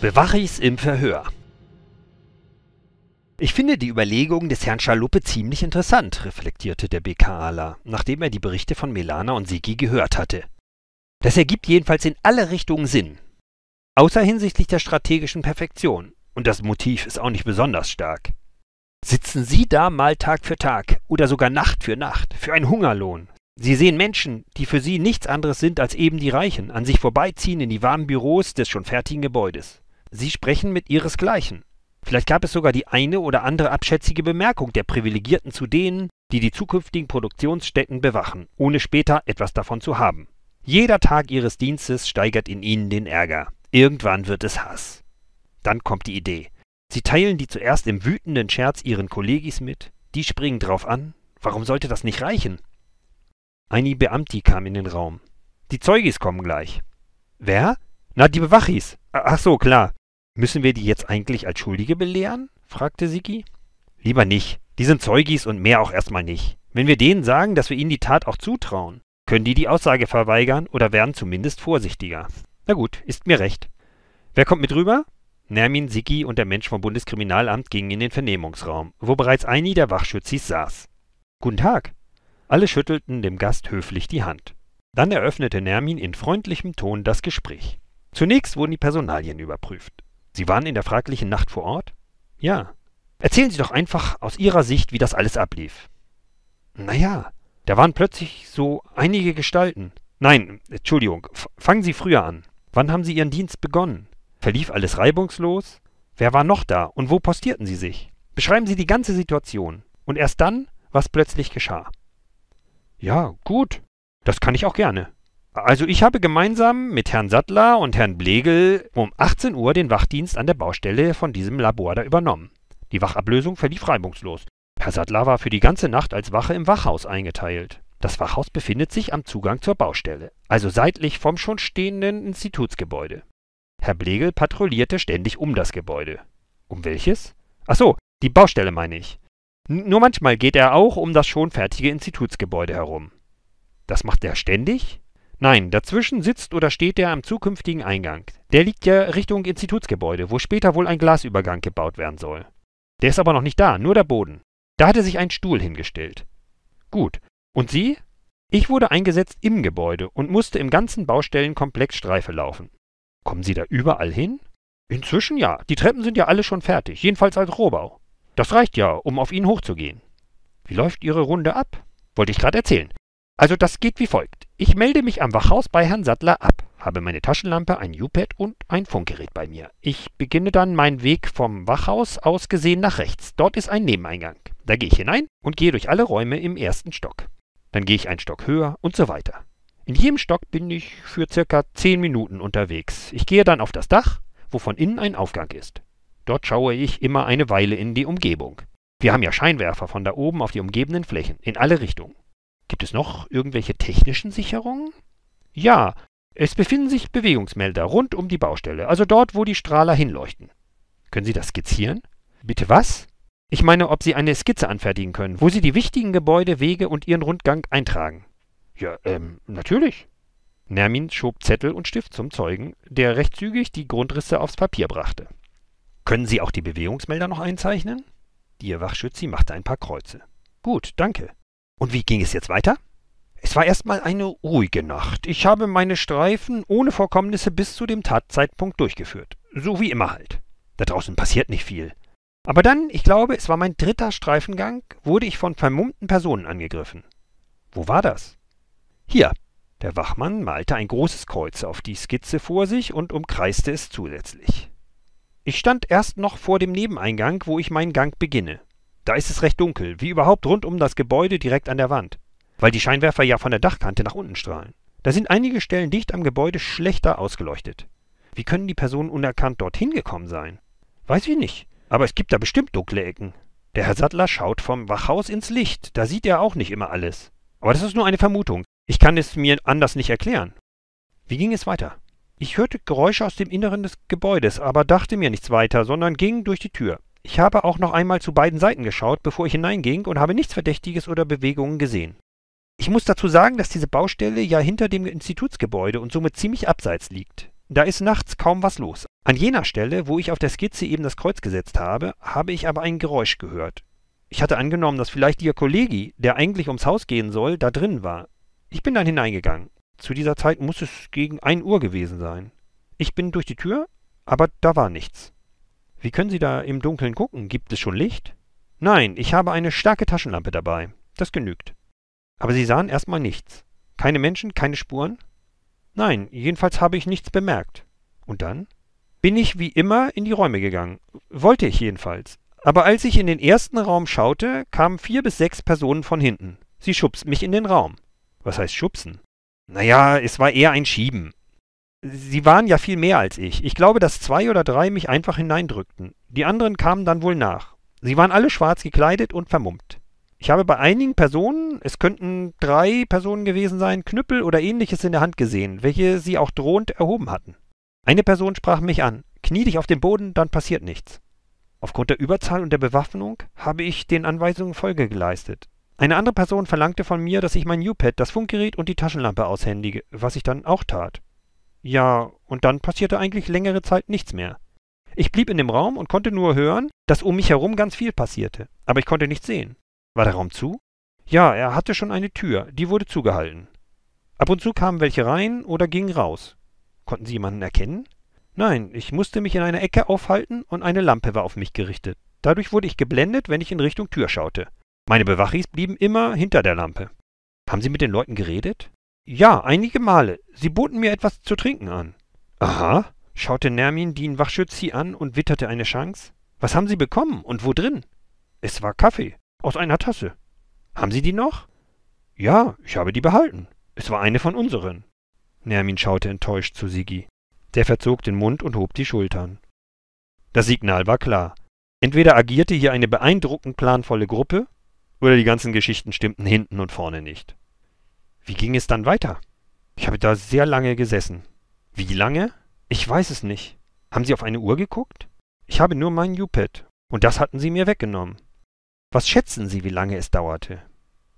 Bewachis im Verhör. Ich finde die Überlegungen des Herrn Schaluppe ziemlich interessant, reflektierte der BKAler, nachdem er die Berichte von Melana und Sigi gehört hatte. Das ergibt jedenfalls in alle Richtungen Sinn. Außer hinsichtlich der strategischen Perfektion. Und das Motiv ist auch nicht besonders stark. Sitzen Sie da mal Tag für Tag oder sogar Nacht für Nacht für einen Hungerlohn, Sie sehen Menschen, die für sie nichts anderes sind als eben die Reichen, an sich vorbeiziehen in die warmen Büros des schon fertigen Gebäudes. Sie sprechen mit ihresgleichen. Vielleicht gab es sogar die eine oder andere abschätzige Bemerkung der Privilegierten zu denen, die die zukünftigen Produktionsstätten bewachen, ohne später etwas davon zu haben. Jeder Tag ihres Dienstes steigert in ihnen den Ärger. Irgendwann wird es Hass. Dann kommt die Idee. Sie teilen die zuerst im wütenden Scherz ihren Kollegis mit, die springen drauf an. Warum sollte das nicht reichen? Eine Beamti kam in den Raum. Die Zeugis kommen gleich. Wer? Na, die Bewachis. Ach so, klar. Müssen wir die jetzt eigentlich als Schuldige belehren? fragte Sigi. Lieber nicht. Die sind Zeugis und mehr auch erstmal nicht. Wenn wir denen sagen, dass wir ihnen die Tat auch zutrauen, können die die Aussage verweigern oder werden zumindest vorsichtiger. Na gut, ist mir recht. Wer kommt mit rüber? Nermin, Sigi und der Mensch vom Bundeskriminalamt gingen in den Vernehmungsraum, wo bereits einige der Wachschützis saß. Guten Tag. Alle schüttelten dem Gast höflich die Hand. Dann eröffnete Nermin in freundlichem Ton das Gespräch. Zunächst wurden die Personalien überprüft. Sie waren in der fraglichen Nacht vor Ort? Ja. Erzählen Sie doch einfach aus Ihrer Sicht, wie das alles ablief. Na ja, da waren plötzlich so einige Gestalten. Nein, Entschuldigung, fangen Sie früher an. Wann haben Sie Ihren Dienst begonnen? Verlief alles reibungslos? Wer war noch da und wo postierten Sie sich? Beschreiben Sie die ganze Situation und erst dann, was plötzlich geschah. Ja, gut, das kann ich auch gerne. Also ich habe gemeinsam mit Herrn Sattler und Herrn Blegel um 18 Uhr den Wachdienst an der Baustelle von diesem Labor da übernommen. Die Wachablösung verlief reibungslos. Herr Sattler war für die ganze Nacht als Wache im Wachhaus eingeteilt. Das Wachhaus befindet sich am Zugang zur Baustelle, also seitlich vom schon stehenden Institutsgebäude. Herr Blegel patrouillierte ständig um das Gebäude. Um welches? Ach so, die Baustelle meine ich. N nur manchmal geht er auch um das schon fertige Institutsgebäude herum. Das macht er ständig? Nein, dazwischen sitzt oder steht er am zukünftigen Eingang. Der liegt ja Richtung Institutsgebäude, wo später wohl ein Glasübergang gebaut werden soll. Der ist aber noch nicht da, nur der Boden. Da hatte sich ein Stuhl hingestellt. Gut. Und Sie? Ich wurde eingesetzt im Gebäude und musste im ganzen Baustellenkomplex Streife laufen. Kommen Sie da überall hin? Inzwischen ja. Die Treppen sind ja alle schon fertig, jedenfalls als Rohbau. Das reicht ja, um auf ihn hochzugehen. Wie läuft Ihre Runde ab? Wollte ich gerade erzählen. Also das geht wie folgt. Ich melde mich am Wachhaus bei Herrn Sattler ab, habe meine Taschenlampe, ein U-Pad und ein Funkgerät bei mir. Ich beginne dann meinen Weg vom Wachhaus aus gesehen nach rechts. Dort ist ein Nebeneingang. Da gehe ich hinein und gehe durch alle Räume im ersten Stock. Dann gehe ich einen Stock höher und so weiter. In jedem Stock bin ich für circa zehn Minuten unterwegs. Ich gehe dann auf das Dach, wo von innen ein Aufgang ist. Dort schaue ich immer eine Weile in die Umgebung. Wir haben ja Scheinwerfer von da oben auf die umgebenden Flächen, in alle Richtungen. Gibt es noch irgendwelche technischen Sicherungen? Ja, es befinden sich Bewegungsmelder rund um die Baustelle, also dort, wo die Strahler hinleuchten. Können Sie das skizzieren? Bitte was? Ich meine, ob Sie eine Skizze anfertigen können, wo Sie die wichtigen Gebäude, Wege und Ihren Rundgang eintragen. Ja, ähm, natürlich. Nermin schob Zettel und Stift zum Zeugen, der recht zügig die Grundrisse aufs Papier brachte. Können Sie auch die Bewegungsmelder noch einzeichnen? Die Wachschützi machte ein paar Kreuze. Gut, danke. Und wie ging es jetzt weiter? Es war erstmal eine ruhige Nacht. Ich habe meine Streifen ohne Vorkommnisse bis zu dem Tatzeitpunkt durchgeführt. So wie immer halt. Da draußen passiert nicht viel. Aber dann, ich glaube, es war mein dritter Streifengang, wurde ich von vermummten Personen angegriffen. Wo war das? Hier. Der Wachmann malte ein großes Kreuz auf die Skizze vor sich und umkreiste es zusätzlich. Ich stand erst noch vor dem Nebeneingang, wo ich meinen Gang beginne. Da ist es recht dunkel, wie überhaupt rund um das Gebäude direkt an der Wand, weil die Scheinwerfer ja von der Dachkante nach unten strahlen. Da sind einige Stellen dicht am Gebäude schlechter ausgeleuchtet. Wie können die Personen unerkannt dorthin gekommen sein? Weiß ich nicht, aber es gibt da bestimmt dunkle Ecken. Der Herr Sattler schaut vom Wachhaus ins Licht, da sieht er auch nicht immer alles. Aber das ist nur eine Vermutung. Ich kann es mir anders nicht erklären. Wie ging es weiter? Ich hörte Geräusche aus dem Inneren des Gebäudes, aber dachte mir nichts weiter, sondern ging durch die Tür. Ich habe auch noch einmal zu beiden Seiten geschaut, bevor ich hineinging und habe nichts Verdächtiges oder Bewegungen gesehen. Ich muss dazu sagen, dass diese Baustelle ja hinter dem Institutsgebäude und somit ziemlich abseits liegt. Da ist nachts kaum was los. An jener Stelle, wo ich auf der Skizze eben das Kreuz gesetzt habe, habe ich aber ein Geräusch gehört. Ich hatte angenommen, dass vielleicht Ihr Kollege, der eigentlich ums Haus gehen soll, da drin war. Ich bin dann hineingegangen. Zu dieser Zeit muss es gegen ein Uhr gewesen sein. Ich bin durch die Tür, aber da war nichts. Wie können Sie da im Dunkeln gucken? Gibt es schon Licht? Nein, ich habe eine starke Taschenlampe dabei. Das genügt. Aber Sie sahen erstmal nichts. Keine Menschen, keine Spuren? Nein, jedenfalls habe ich nichts bemerkt. Und dann? Bin ich wie immer in die Räume gegangen. Wollte ich jedenfalls. Aber als ich in den ersten Raum schaute, kamen vier bis sechs Personen von hinten. Sie schubsten mich in den Raum. Was heißt schubsen? Naja, es war eher ein Schieben. Sie waren ja viel mehr als ich. Ich glaube, dass zwei oder drei mich einfach hineindrückten. Die anderen kamen dann wohl nach. Sie waren alle schwarz gekleidet und vermummt. Ich habe bei einigen Personen, es könnten drei Personen gewesen sein, Knüppel oder ähnliches in der Hand gesehen, welche sie auch drohend erhoben hatten. Eine Person sprach mich an, knie dich auf den Boden, dann passiert nichts. Aufgrund der Überzahl und der Bewaffnung habe ich den Anweisungen Folge geleistet. Eine andere Person verlangte von mir, dass ich mein U-Pad, das Funkgerät und die Taschenlampe aushändige, was ich dann auch tat. Ja, und dann passierte eigentlich längere Zeit nichts mehr. Ich blieb in dem Raum und konnte nur hören, dass um mich herum ganz viel passierte, aber ich konnte nichts sehen. War der Raum zu? Ja, er hatte schon eine Tür, die wurde zugehalten. Ab und zu kamen welche rein oder gingen raus. Konnten Sie jemanden erkennen? Nein, ich musste mich in einer Ecke aufhalten und eine Lampe war auf mich gerichtet. Dadurch wurde ich geblendet, wenn ich in Richtung Tür schaute. Meine Bewachis blieben immer hinter der Lampe. Haben Sie mit den Leuten geredet? Ja, einige Male. Sie boten mir etwas zu trinken an. Aha, schaute Nermin den Wachschützi an und witterte eine Chance. Was haben Sie bekommen und wo drin? Es war Kaffee, aus einer Tasse. Haben Sie die noch? Ja, ich habe die behalten. Es war eine von unseren. Nermin schaute enttäuscht zu Sigi. Der verzog den Mund und hob die Schultern. Das Signal war klar. Entweder agierte hier eine beeindruckend planvolle Gruppe, oder die ganzen Geschichten stimmten hinten und vorne nicht. Wie ging es dann weiter? Ich habe da sehr lange gesessen. Wie lange? Ich weiß es nicht. Haben Sie auf eine Uhr geguckt? Ich habe nur mein Jupad und das hatten Sie mir weggenommen. Was schätzen Sie, wie lange es dauerte?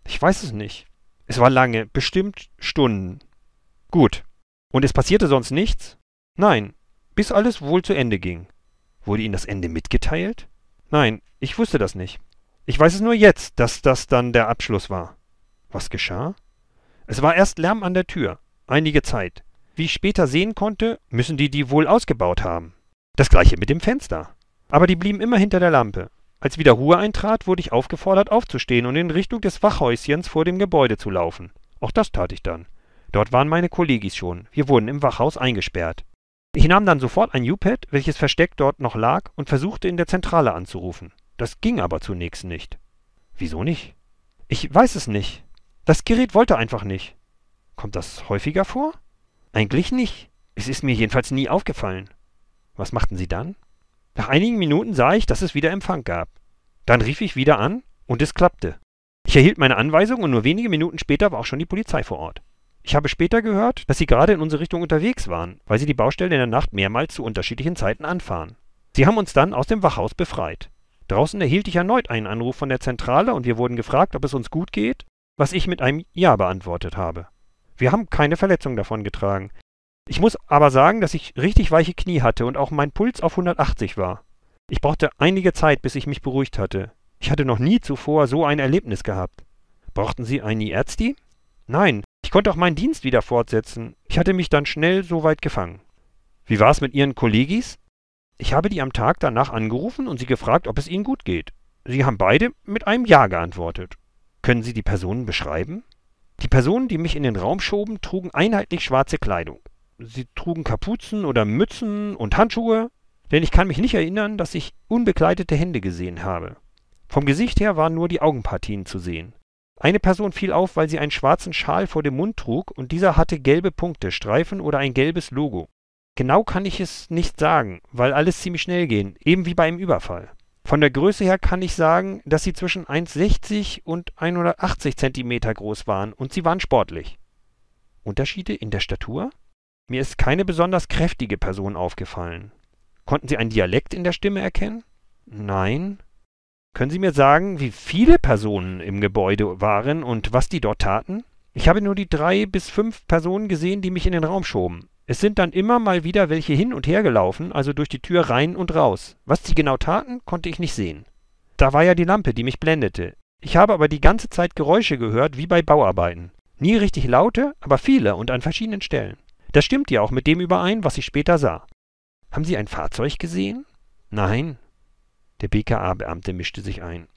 Ich weiß es nicht. Es war lange, bestimmt Stunden. Gut. Und es passierte sonst nichts? Nein, bis alles wohl zu Ende ging. Wurde Ihnen das Ende mitgeteilt? Nein, ich wusste das nicht. Ich weiß es nur jetzt, dass das dann der Abschluss war. Was geschah? Es war erst Lärm an der Tür, einige Zeit. Wie ich später sehen konnte, müssen die die wohl ausgebaut haben. Das gleiche mit dem Fenster. Aber die blieben immer hinter der Lampe. Als wieder Ruhe eintrat, wurde ich aufgefordert, aufzustehen und in Richtung des Wachhäuschens vor dem Gebäude zu laufen. Auch das tat ich dann. Dort waren meine Kollegis schon. Wir wurden im Wachhaus eingesperrt. Ich nahm dann sofort ein U-Pad, welches versteckt dort noch lag, und versuchte in der Zentrale anzurufen. Das ging aber zunächst nicht. Wieso nicht? Ich weiß es nicht. Das Gerät wollte einfach nicht. Kommt das häufiger vor? Eigentlich nicht. Es ist mir jedenfalls nie aufgefallen. Was machten Sie dann? Nach einigen Minuten sah ich, dass es wieder Empfang gab. Dann rief ich wieder an und es klappte. Ich erhielt meine Anweisung und nur wenige Minuten später war auch schon die Polizei vor Ort. Ich habe später gehört, dass sie gerade in unsere Richtung unterwegs waren, weil sie die Baustelle in der Nacht mehrmals zu unterschiedlichen Zeiten anfahren. Sie haben uns dann aus dem Wachhaus befreit. Draußen erhielt ich erneut einen Anruf von der Zentrale und wir wurden gefragt, ob es uns gut geht was ich mit einem Ja beantwortet habe. Wir haben keine Verletzung davongetragen. Ich muss aber sagen, dass ich richtig weiche Knie hatte und auch mein Puls auf 180 war. Ich brauchte einige Zeit, bis ich mich beruhigt hatte. Ich hatte noch nie zuvor so ein Erlebnis gehabt. Brauchten Sie einen Ärzti? Nein, ich konnte auch meinen Dienst wieder fortsetzen. Ich hatte mich dann schnell so weit gefangen. Wie war's mit Ihren Kollegis? Ich habe die am Tag danach angerufen und sie gefragt, ob es ihnen gut geht. Sie haben beide mit einem Ja geantwortet. Können Sie die Personen beschreiben? Die Personen, die mich in den Raum schoben, trugen einheitlich schwarze Kleidung. Sie trugen Kapuzen oder Mützen und Handschuhe, denn ich kann mich nicht erinnern, dass ich unbekleidete Hände gesehen habe. Vom Gesicht her waren nur die Augenpartien zu sehen. Eine Person fiel auf, weil sie einen schwarzen Schal vor dem Mund trug und dieser hatte gelbe Punkte, Streifen oder ein gelbes Logo. Genau kann ich es nicht sagen, weil alles ziemlich schnell ging, eben wie bei einem Überfall. Von der Größe her kann ich sagen, dass sie zwischen 1,60 und 180 Zentimeter groß waren und sie waren sportlich. Unterschiede in der Statur? Mir ist keine besonders kräftige Person aufgefallen. Konnten Sie einen Dialekt in der Stimme erkennen? Nein. Können Sie mir sagen, wie viele Personen im Gebäude waren und was die dort taten? Ich habe nur die drei bis fünf Personen gesehen, die mich in den Raum schoben. Es sind dann immer mal wieder welche hin und her gelaufen, also durch die Tür rein und raus. Was sie genau taten, konnte ich nicht sehen. Da war ja die Lampe, die mich blendete. Ich habe aber die ganze Zeit Geräusche gehört, wie bei Bauarbeiten. Nie richtig laute, aber viele und an verschiedenen Stellen. Das stimmt ja auch mit dem überein, was ich später sah. Haben Sie ein Fahrzeug gesehen? Nein. Der BKA-Beamte mischte sich ein.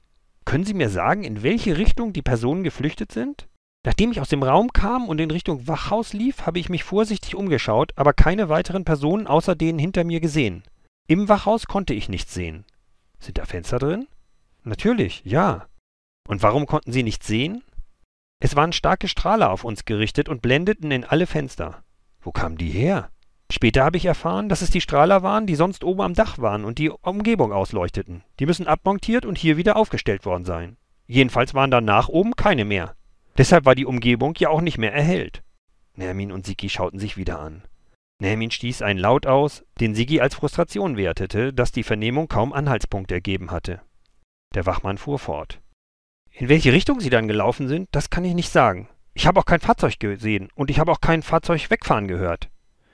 Können Sie mir sagen, in welche Richtung die Personen geflüchtet sind? Nachdem ich aus dem Raum kam und in Richtung Wachhaus lief, habe ich mich vorsichtig umgeschaut, aber keine weiteren Personen außer denen hinter mir gesehen. Im Wachhaus konnte ich nichts sehen. Sind da Fenster drin? Natürlich, ja. Und warum konnten sie nichts sehen? Es waren starke Strahler auf uns gerichtet und blendeten in alle Fenster. Wo kamen die her? Später habe ich erfahren, dass es die Strahler waren, die sonst oben am Dach waren und die Umgebung ausleuchteten. Die müssen abmontiert und hier wieder aufgestellt worden sein. Jedenfalls waren danach oben keine mehr. Deshalb war die Umgebung ja auch nicht mehr erhellt. Nermin und Siki schauten sich wieder an. Nermin stieß einen Laut aus, den Sigi als Frustration wertete, dass die Vernehmung kaum Anhaltspunkte ergeben hatte. Der Wachmann fuhr fort. In welche Richtung sie dann gelaufen sind, das kann ich nicht sagen. Ich habe auch kein Fahrzeug gesehen und ich habe auch kein Fahrzeug wegfahren gehört.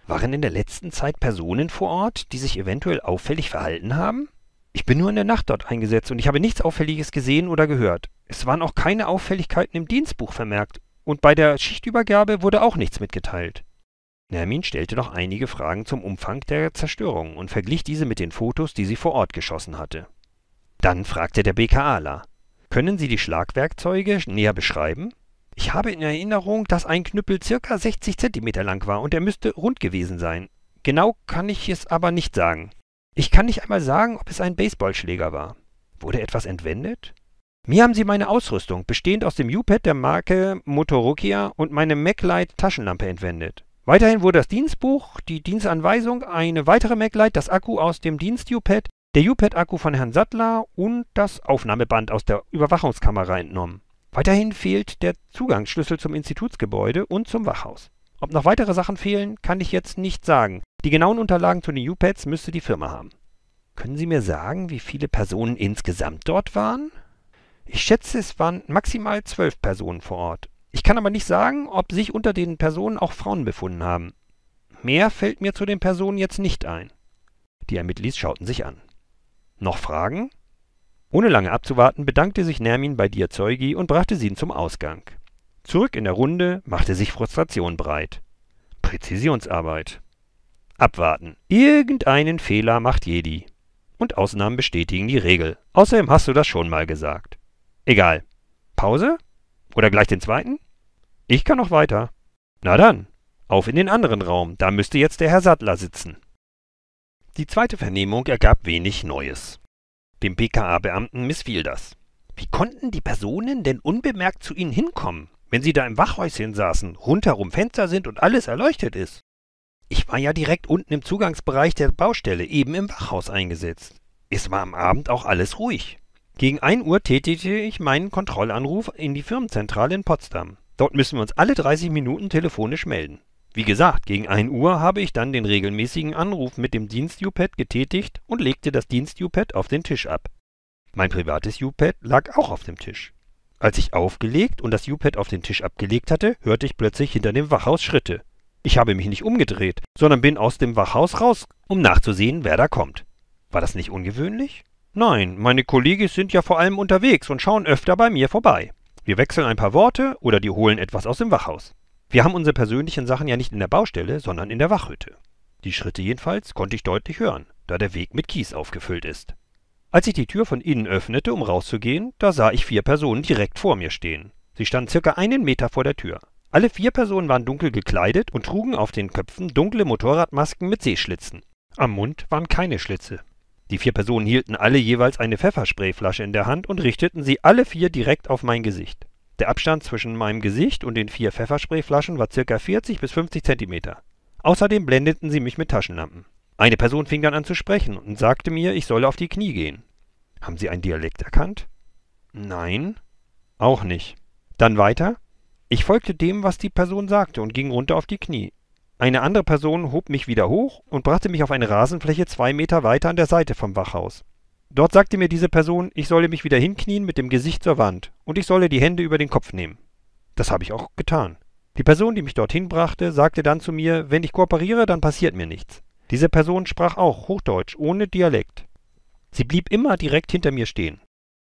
Waren in der letzten Zeit Personen vor Ort, die sich eventuell auffällig verhalten haben? Ich bin nur in der Nacht dort eingesetzt und ich habe nichts Auffälliges gesehen oder gehört. Es waren auch keine Auffälligkeiten im Dienstbuch vermerkt und bei der Schichtübergabe wurde auch nichts mitgeteilt. Nermin stellte noch einige Fragen zum Umfang der Zerstörung und verglich diese mit den Fotos, die sie vor Ort geschossen hatte. Dann fragte der BKAler, können Sie die Schlagwerkzeuge näher beschreiben? Ich habe in Erinnerung, dass ein Knüppel circa 60 cm lang war und er müsste rund gewesen sein. Genau kann ich es aber nicht sagen. Ich kann nicht einmal sagen, ob es ein Baseballschläger war. Wurde etwas entwendet? Mir haben sie meine Ausrüstung, bestehend aus dem U-Pad der Marke Motorokia und meine MacLight Taschenlampe entwendet. Weiterhin wurde das Dienstbuch, die Dienstanweisung, eine weitere MacLight, das Akku aus dem Dienst-U-Pad, der U-Pad-Akku von Herrn Sattler und das Aufnahmeband aus der Überwachungskamera entnommen. Weiterhin fehlt der Zugangsschlüssel zum Institutsgebäude und zum Wachhaus. Ob noch weitere Sachen fehlen, kann ich jetzt nicht sagen. Die genauen Unterlagen zu den U-Pads müsste die Firma haben. Können Sie mir sagen, wie viele Personen insgesamt dort waren? Ich schätze, es waren maximal zwölf Personen vor Ort. Ich kann aber nicht sagen, ob sich unter den Personen auch Frauen befunden haben. Mehr fällt mir zu den Personen jetzt nicht ein. Die Ermittlis schauten sich an. Noch Fragen? Ohne lange abzuwarten, bedankte sich Nermin bei Diazeugi und brachte sie zum Ausgang. Zurück in der Runde machte sich Frustration breit. Präzisionsarbeit. Abwarten. Irgendeinen Fehler macht Jedi. Und Ausnahmen bestätigen die Regel. Außerdem hast du das schon mal gesagt. Egal. Pause? Oder gleich den zweiten? Ich kann noch weiter. Na dann, auf in den anderen Raum. Da müsste jetzt der Herr Sattler sitzen. Die zweite Vernehmung ergab wenig Neues. Dem pka beamten missfiel das. Wie konnten die Personen denn unbemerkt zu ihnen hinkommen, wenn sie da im Wachhäuschen saßen, rundherum Fenster sind und alles erleuchtet ist? Ich war ja direkt unten im Zugangsbereich der Baustelle, eben im Wachhaus eingesetzt. Es war am Abend auch alles ruhig. Gegen 1 Uhr tätigte ich meinen Kontrollanruf in die Firmenzentrale in Potsdam. Dort müssen wir uns alle 30 Minuten telefonisch melden. Wie gesagt, gegen 1 Uhr habe ich dann den regelmäßigen Anruf mit dem Dienst-UPad getätigt und legte das Dienst-UPad auf den Tisch ab. Mein privates UPad lag auch auf dem Tisch. Als ich aufgelegt und das UPad auf den Tisch abgelegt hatte, hörte ich plötzlich hinter dem Wachhaus Schritte. Ich habe mich nicht umgedreht, sondern bin aus dem Wachhaus raus, um nachzusehen, wer da kommt. War das nicht ungewöhnlich? Nein, meine Kollegis sind ja vor allem unterwegs und schauen öfter bei mir vorbei. Wir wechseln ein paar Worte oder die holen etwas aus dem Wachhaus. Wir haben unsere persönlichen Sachen ja nicht in der Baustelle, sondern in der Wachhütte. Die Schritte jedenfalls konnte ich deutlich hören, da der Weg mit Kies aufgefüllt ist. Als ich die Tür von innen öffnete, um rauszugehen, da sah ich vier Personen direkt vor mir stehen. Sie standen circa einen Meter vor der Tür. Alle vier Personen waren dunkel gekleidet und trugen auf den Köpfen dunkle Motorradmasken mit Sehschlitzen. Am Mund waren keine Schlitze. Die vier Personen hielten alle jeweils eine Pfeffersprayflasche in der Hand und richteten sie alle vier direkt auf mein Gesicht. Der Abstand zwischen meinem Gesicht und den vier Pfeffersprayflaschen war circa 40 bis 50 Zentimeter. Außerdem blendeten sie mich mit Taschenlampen. Eine Person fing dann an zu sprechen und sagte mir, ich solle auf die Knie gehen. Haben Sie einen Dialekt erkannt? Nein. Auch nicht. Dann weiter. Ich folgte dem, was die Person sagte, und ging runter auf die Knie. Eine andere Person hob mich wieder hoch und brachte mich auf eine Rasenfläche zwei Meter weiter an der Seite vom Wachhaus. Dort sagte mir diese Person, ich solle mich wieder hinknien mit dem Gesicht zur Wand und ich solle die Hände über den Kopf nehmen. Das habe ich auch getan. Die Person, die mich dorthin brachte, sagte dann zu mir, wenn ich kooperiere, dann passiert mir nichts. Diese Person sprach auch Hochdeutsch, ohne Dialekt. Sie blieb immer direkt hinter mir stehen.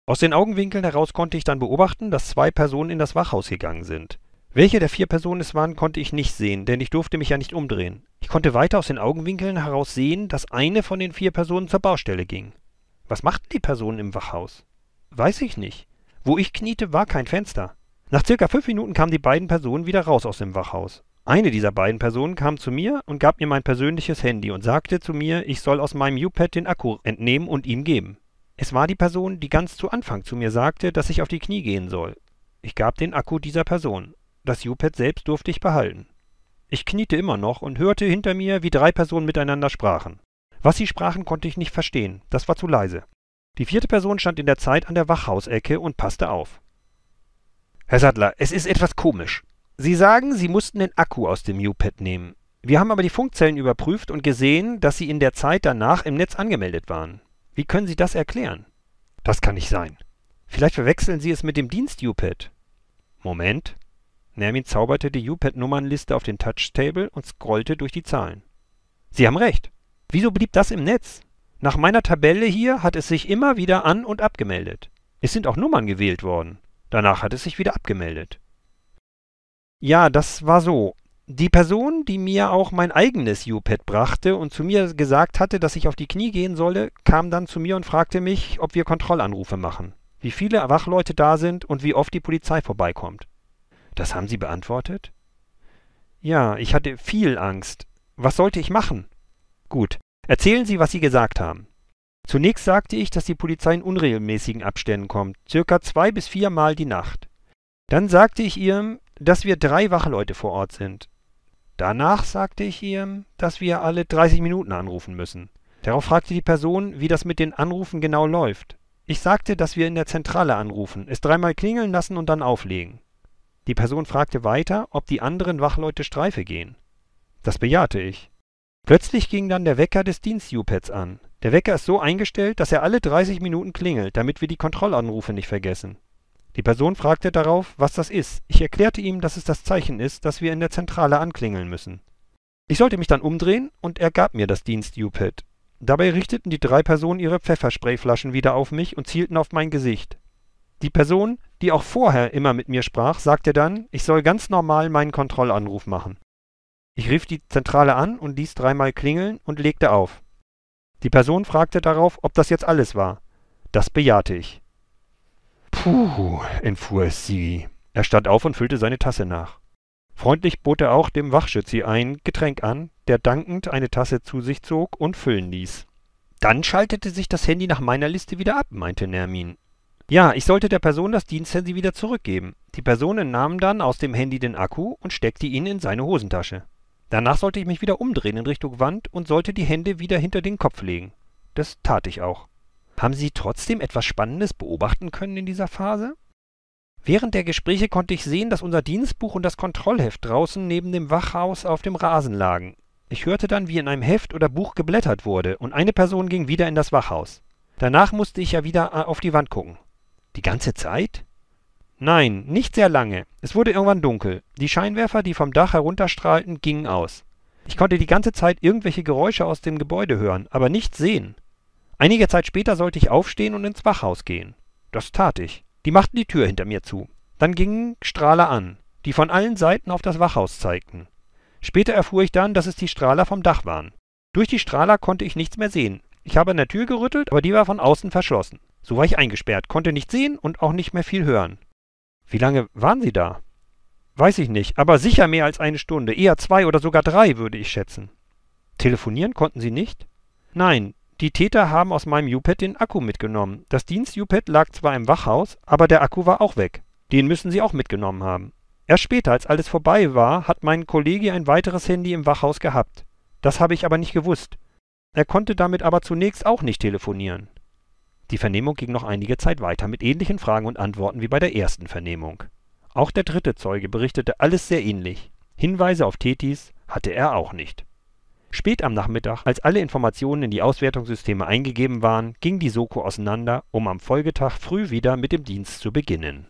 Aus den Augenwinkeln heraus konnte ich dann beobachten, dass zwei Personen in das Wachhaus gegangen sind. Welche der vier Personen es waren, konnte ich nicht sehen, denn ich durfte mich ja nicht umdrehen. Ich konnte weiter aus den Augenwinkeln heraus sehen, dass eine von den vier Personen zur Baustelle ging. Was machten die Personen im Wachhaus? Weiß ich nicht. Wo ich kniete, war kein Fenster. Nach circa fünf Minuten kamen die beiden Personen wieder raus aus dem Wachhaus. Eine dieser beiden Personen kam zu mir und gab mir mein persönliches Handy und sagte zu mir, ich soll aus meinem U-Pad den Akku entnehmen und ihm geben. Es war die Person, die ganz zu Anfang zu mir sagte, dass ich auf die Knie gehen soll. Ich gab den Akku dieser Person. Das u selbst durfte ich behalten. Ich kniete immer noch und hörte hinter mir, wie drei Personen miteinander sprachen. Was sie sprachen, konnte ich nicht verstehen, das war zu leise. Die vierte Person stand in der Zeit an der Wachhausecke und passte auf. Herr Sattler, es ist etwas komisch. Sie sagen, Sie mussten den Akku aus dem u nehmen. Wir haben aber die Funkzellen überprüft und gesehen, dass Sie in der Zeit danach im Netz angemeldet waren. Wie können Sie das erklären? Das kann nicht sein. Vielleicht verwechseln Sie es mit dem Dienst UPad. Moment. Nermin zauberte die UPad-Nummernliste auf den Touchtable und scrollte durch die Zahlen. Sie haben recht. Wieso blieb das im Netz? Nach meiner Tabelle hier hat es sich immer wieder an und abgemeldet. Es sind auch Nummern gewählt worden. Danach hat es sich wieder abgemeldet. Ja, das war so die Person, die mir auch mein eigenes U-Pad brachte und zu mir gesagt hatte, dass ich auf die Knie gehen solle, kam dann zu mir und fragte mich, ob wir Kontrollanrufe machen, wie viele Wachleute da sind und wie oft die Polizei vorbeikommt. Das haben Sie beantwortet? Ja, ich hatte viel Angst. Was sollte ich machen? Gut, erzählen Sie, was Sie gesagt haben. Zunächst sagte ich, dass die Polizei in unregelmäßigen Abständen kommt, circa zwei bis viermal die Nacht. Dann sagte ich ihr, dass wir drei Wachleute vor Ort sind, Danach sagte ich ihm, dass wir alle 30 Minuten anrufen müssen. Darauf fragte die Person, wie das mit den Anrufen genau läuft. Ich sagte, dass wir in der Zentrale anrufen, es dreimal klingeln lassen und dann auflegen. Die Person fragte weiter, ob die anderen Wachleute Streife gehen. Das bejahte ich. Plötzlich ging dann der Wecker des Dienst-UPads an. Der Wecker ist so eingestellt, dass er alle 30 Minuten klingelt, damit wir die Kontrollanrufe nicht vergessen. Die Person fragte darauf, was das ist. Ich erklärte ihm, dass es das Zeichen ist, dass wir in der Zentrale anklingeln müssen. Ich sollte mich dann umdrehen und er gab mir das Dienst-U-Pad. Dabei richteten die drei Personen ihre Pfeffersprayflaschen wieder auf mich und zielten auf mein Gesicht. Die Person, die auch vorher immer mit mir sprach, sagte dann, ich soll ganz normal meinen Kontrollanruf machen. Ich rief die Zentrale an und ließ dreimal klingeln und legte auf. Die Person fragte darauf, ob das jetzt alles war. Das bejahte ich. Puh, entfuhr es sie. Er stand auf und füllte seine Tasse nach. Freundlich bot er auch dem Wachschützi ein Getränk an, der dankend eine Tasse zu sich zog und füllen ließ. Dann schaltete sich das Handy nach meiner Liste wieder ab, meinte Nermin. Ja, ich sollte der Person das Diensthandy wieder zurückgeben. Die Person nahm dann aus dem Handy den Akku und steckte ihn in seine Hosentasche. Danach sollte ich mich wieder umdrehen in Richtung Wand und sollte die Hände wieder hinter den Kopf legen. Das tat ich auch. Haben Sie trotzdem etwas Spannendes beobachten können in dieser Phase? Während der Gespräche konnte ich sehen, dass unser Dienstbuch und das Kontrollheft draußen neben dem Wachhaus auf dem Rasen lagen. Ich hörte dann, wie in einem Heft oder Buch geblättert wurde, und eine Person ging wieder in das Wachhaus. Danach musste ich ja wieder äh, auf die Wand gucken. Die ganze Zeit? Nein, nicht sehr lange. Es wurde irgendwann dunkel. Die Scheinwerfer, die vom Dach herunterstrahlten, gingen aus. Ich konnte die ganze Zeit irgendwelche Geräusche aus dem Gebäude hören, aber nichts sehen. Einige Zeit später sollte ich aufstehen und ins Wachhaus gehen. Das tat ich. Die machten die Tür hinter mir zu. Dann gingen Strahler an, die von allen Seiten auf das Wachhaus zeigten. Später erfuhr ich dann, dass es die Strahler vom Dach waren. Durch die Strahler konnte ich nichts mehr sehen. Ich habe an der Tür gerüttelt, aber die war von außen verschlossen. So war ich eingesperrt, konnte nicht sehen und auch nicht mehr viel hören. Wie lange waren Sie da? Weiß ich nicht, aber sicher mehr als eine Stunde, eher zwei oder sogar drei, würde ich schätzen. Telefonieren konnten Sie nicht? Nein, die Täter haben aus meinem Juped den Akku mitgenommen. Das Dienst-Jupad lag zwar im Wachhaus, aber der Akku war auch weg. Den müssen sie auch mitgenommen haben. Erst später, als alles vorbei war, hat mein Kollege ein weiteres Handy im Wachhaus gehabt. Das habe ich aber nicht gewusst. Er konnte damit aber zunächst auch nicht telefonieren. Die Vernehmung ging noch einige Zeit weiter mit ähnlichen Fragen und Antworten wie bei der ersten Vernehmung. Auch der dritte Zeuge berichtete alles sehr ähnlich. Hinweise auf Tetis hatte er auch nicht. Spät am Nachmittag, als alle Informationen in die Auswertungssysteme eingegeben waren, ging die Soko auseinander, um am Folgetag früh wieder mit dem Dienst zu beginnen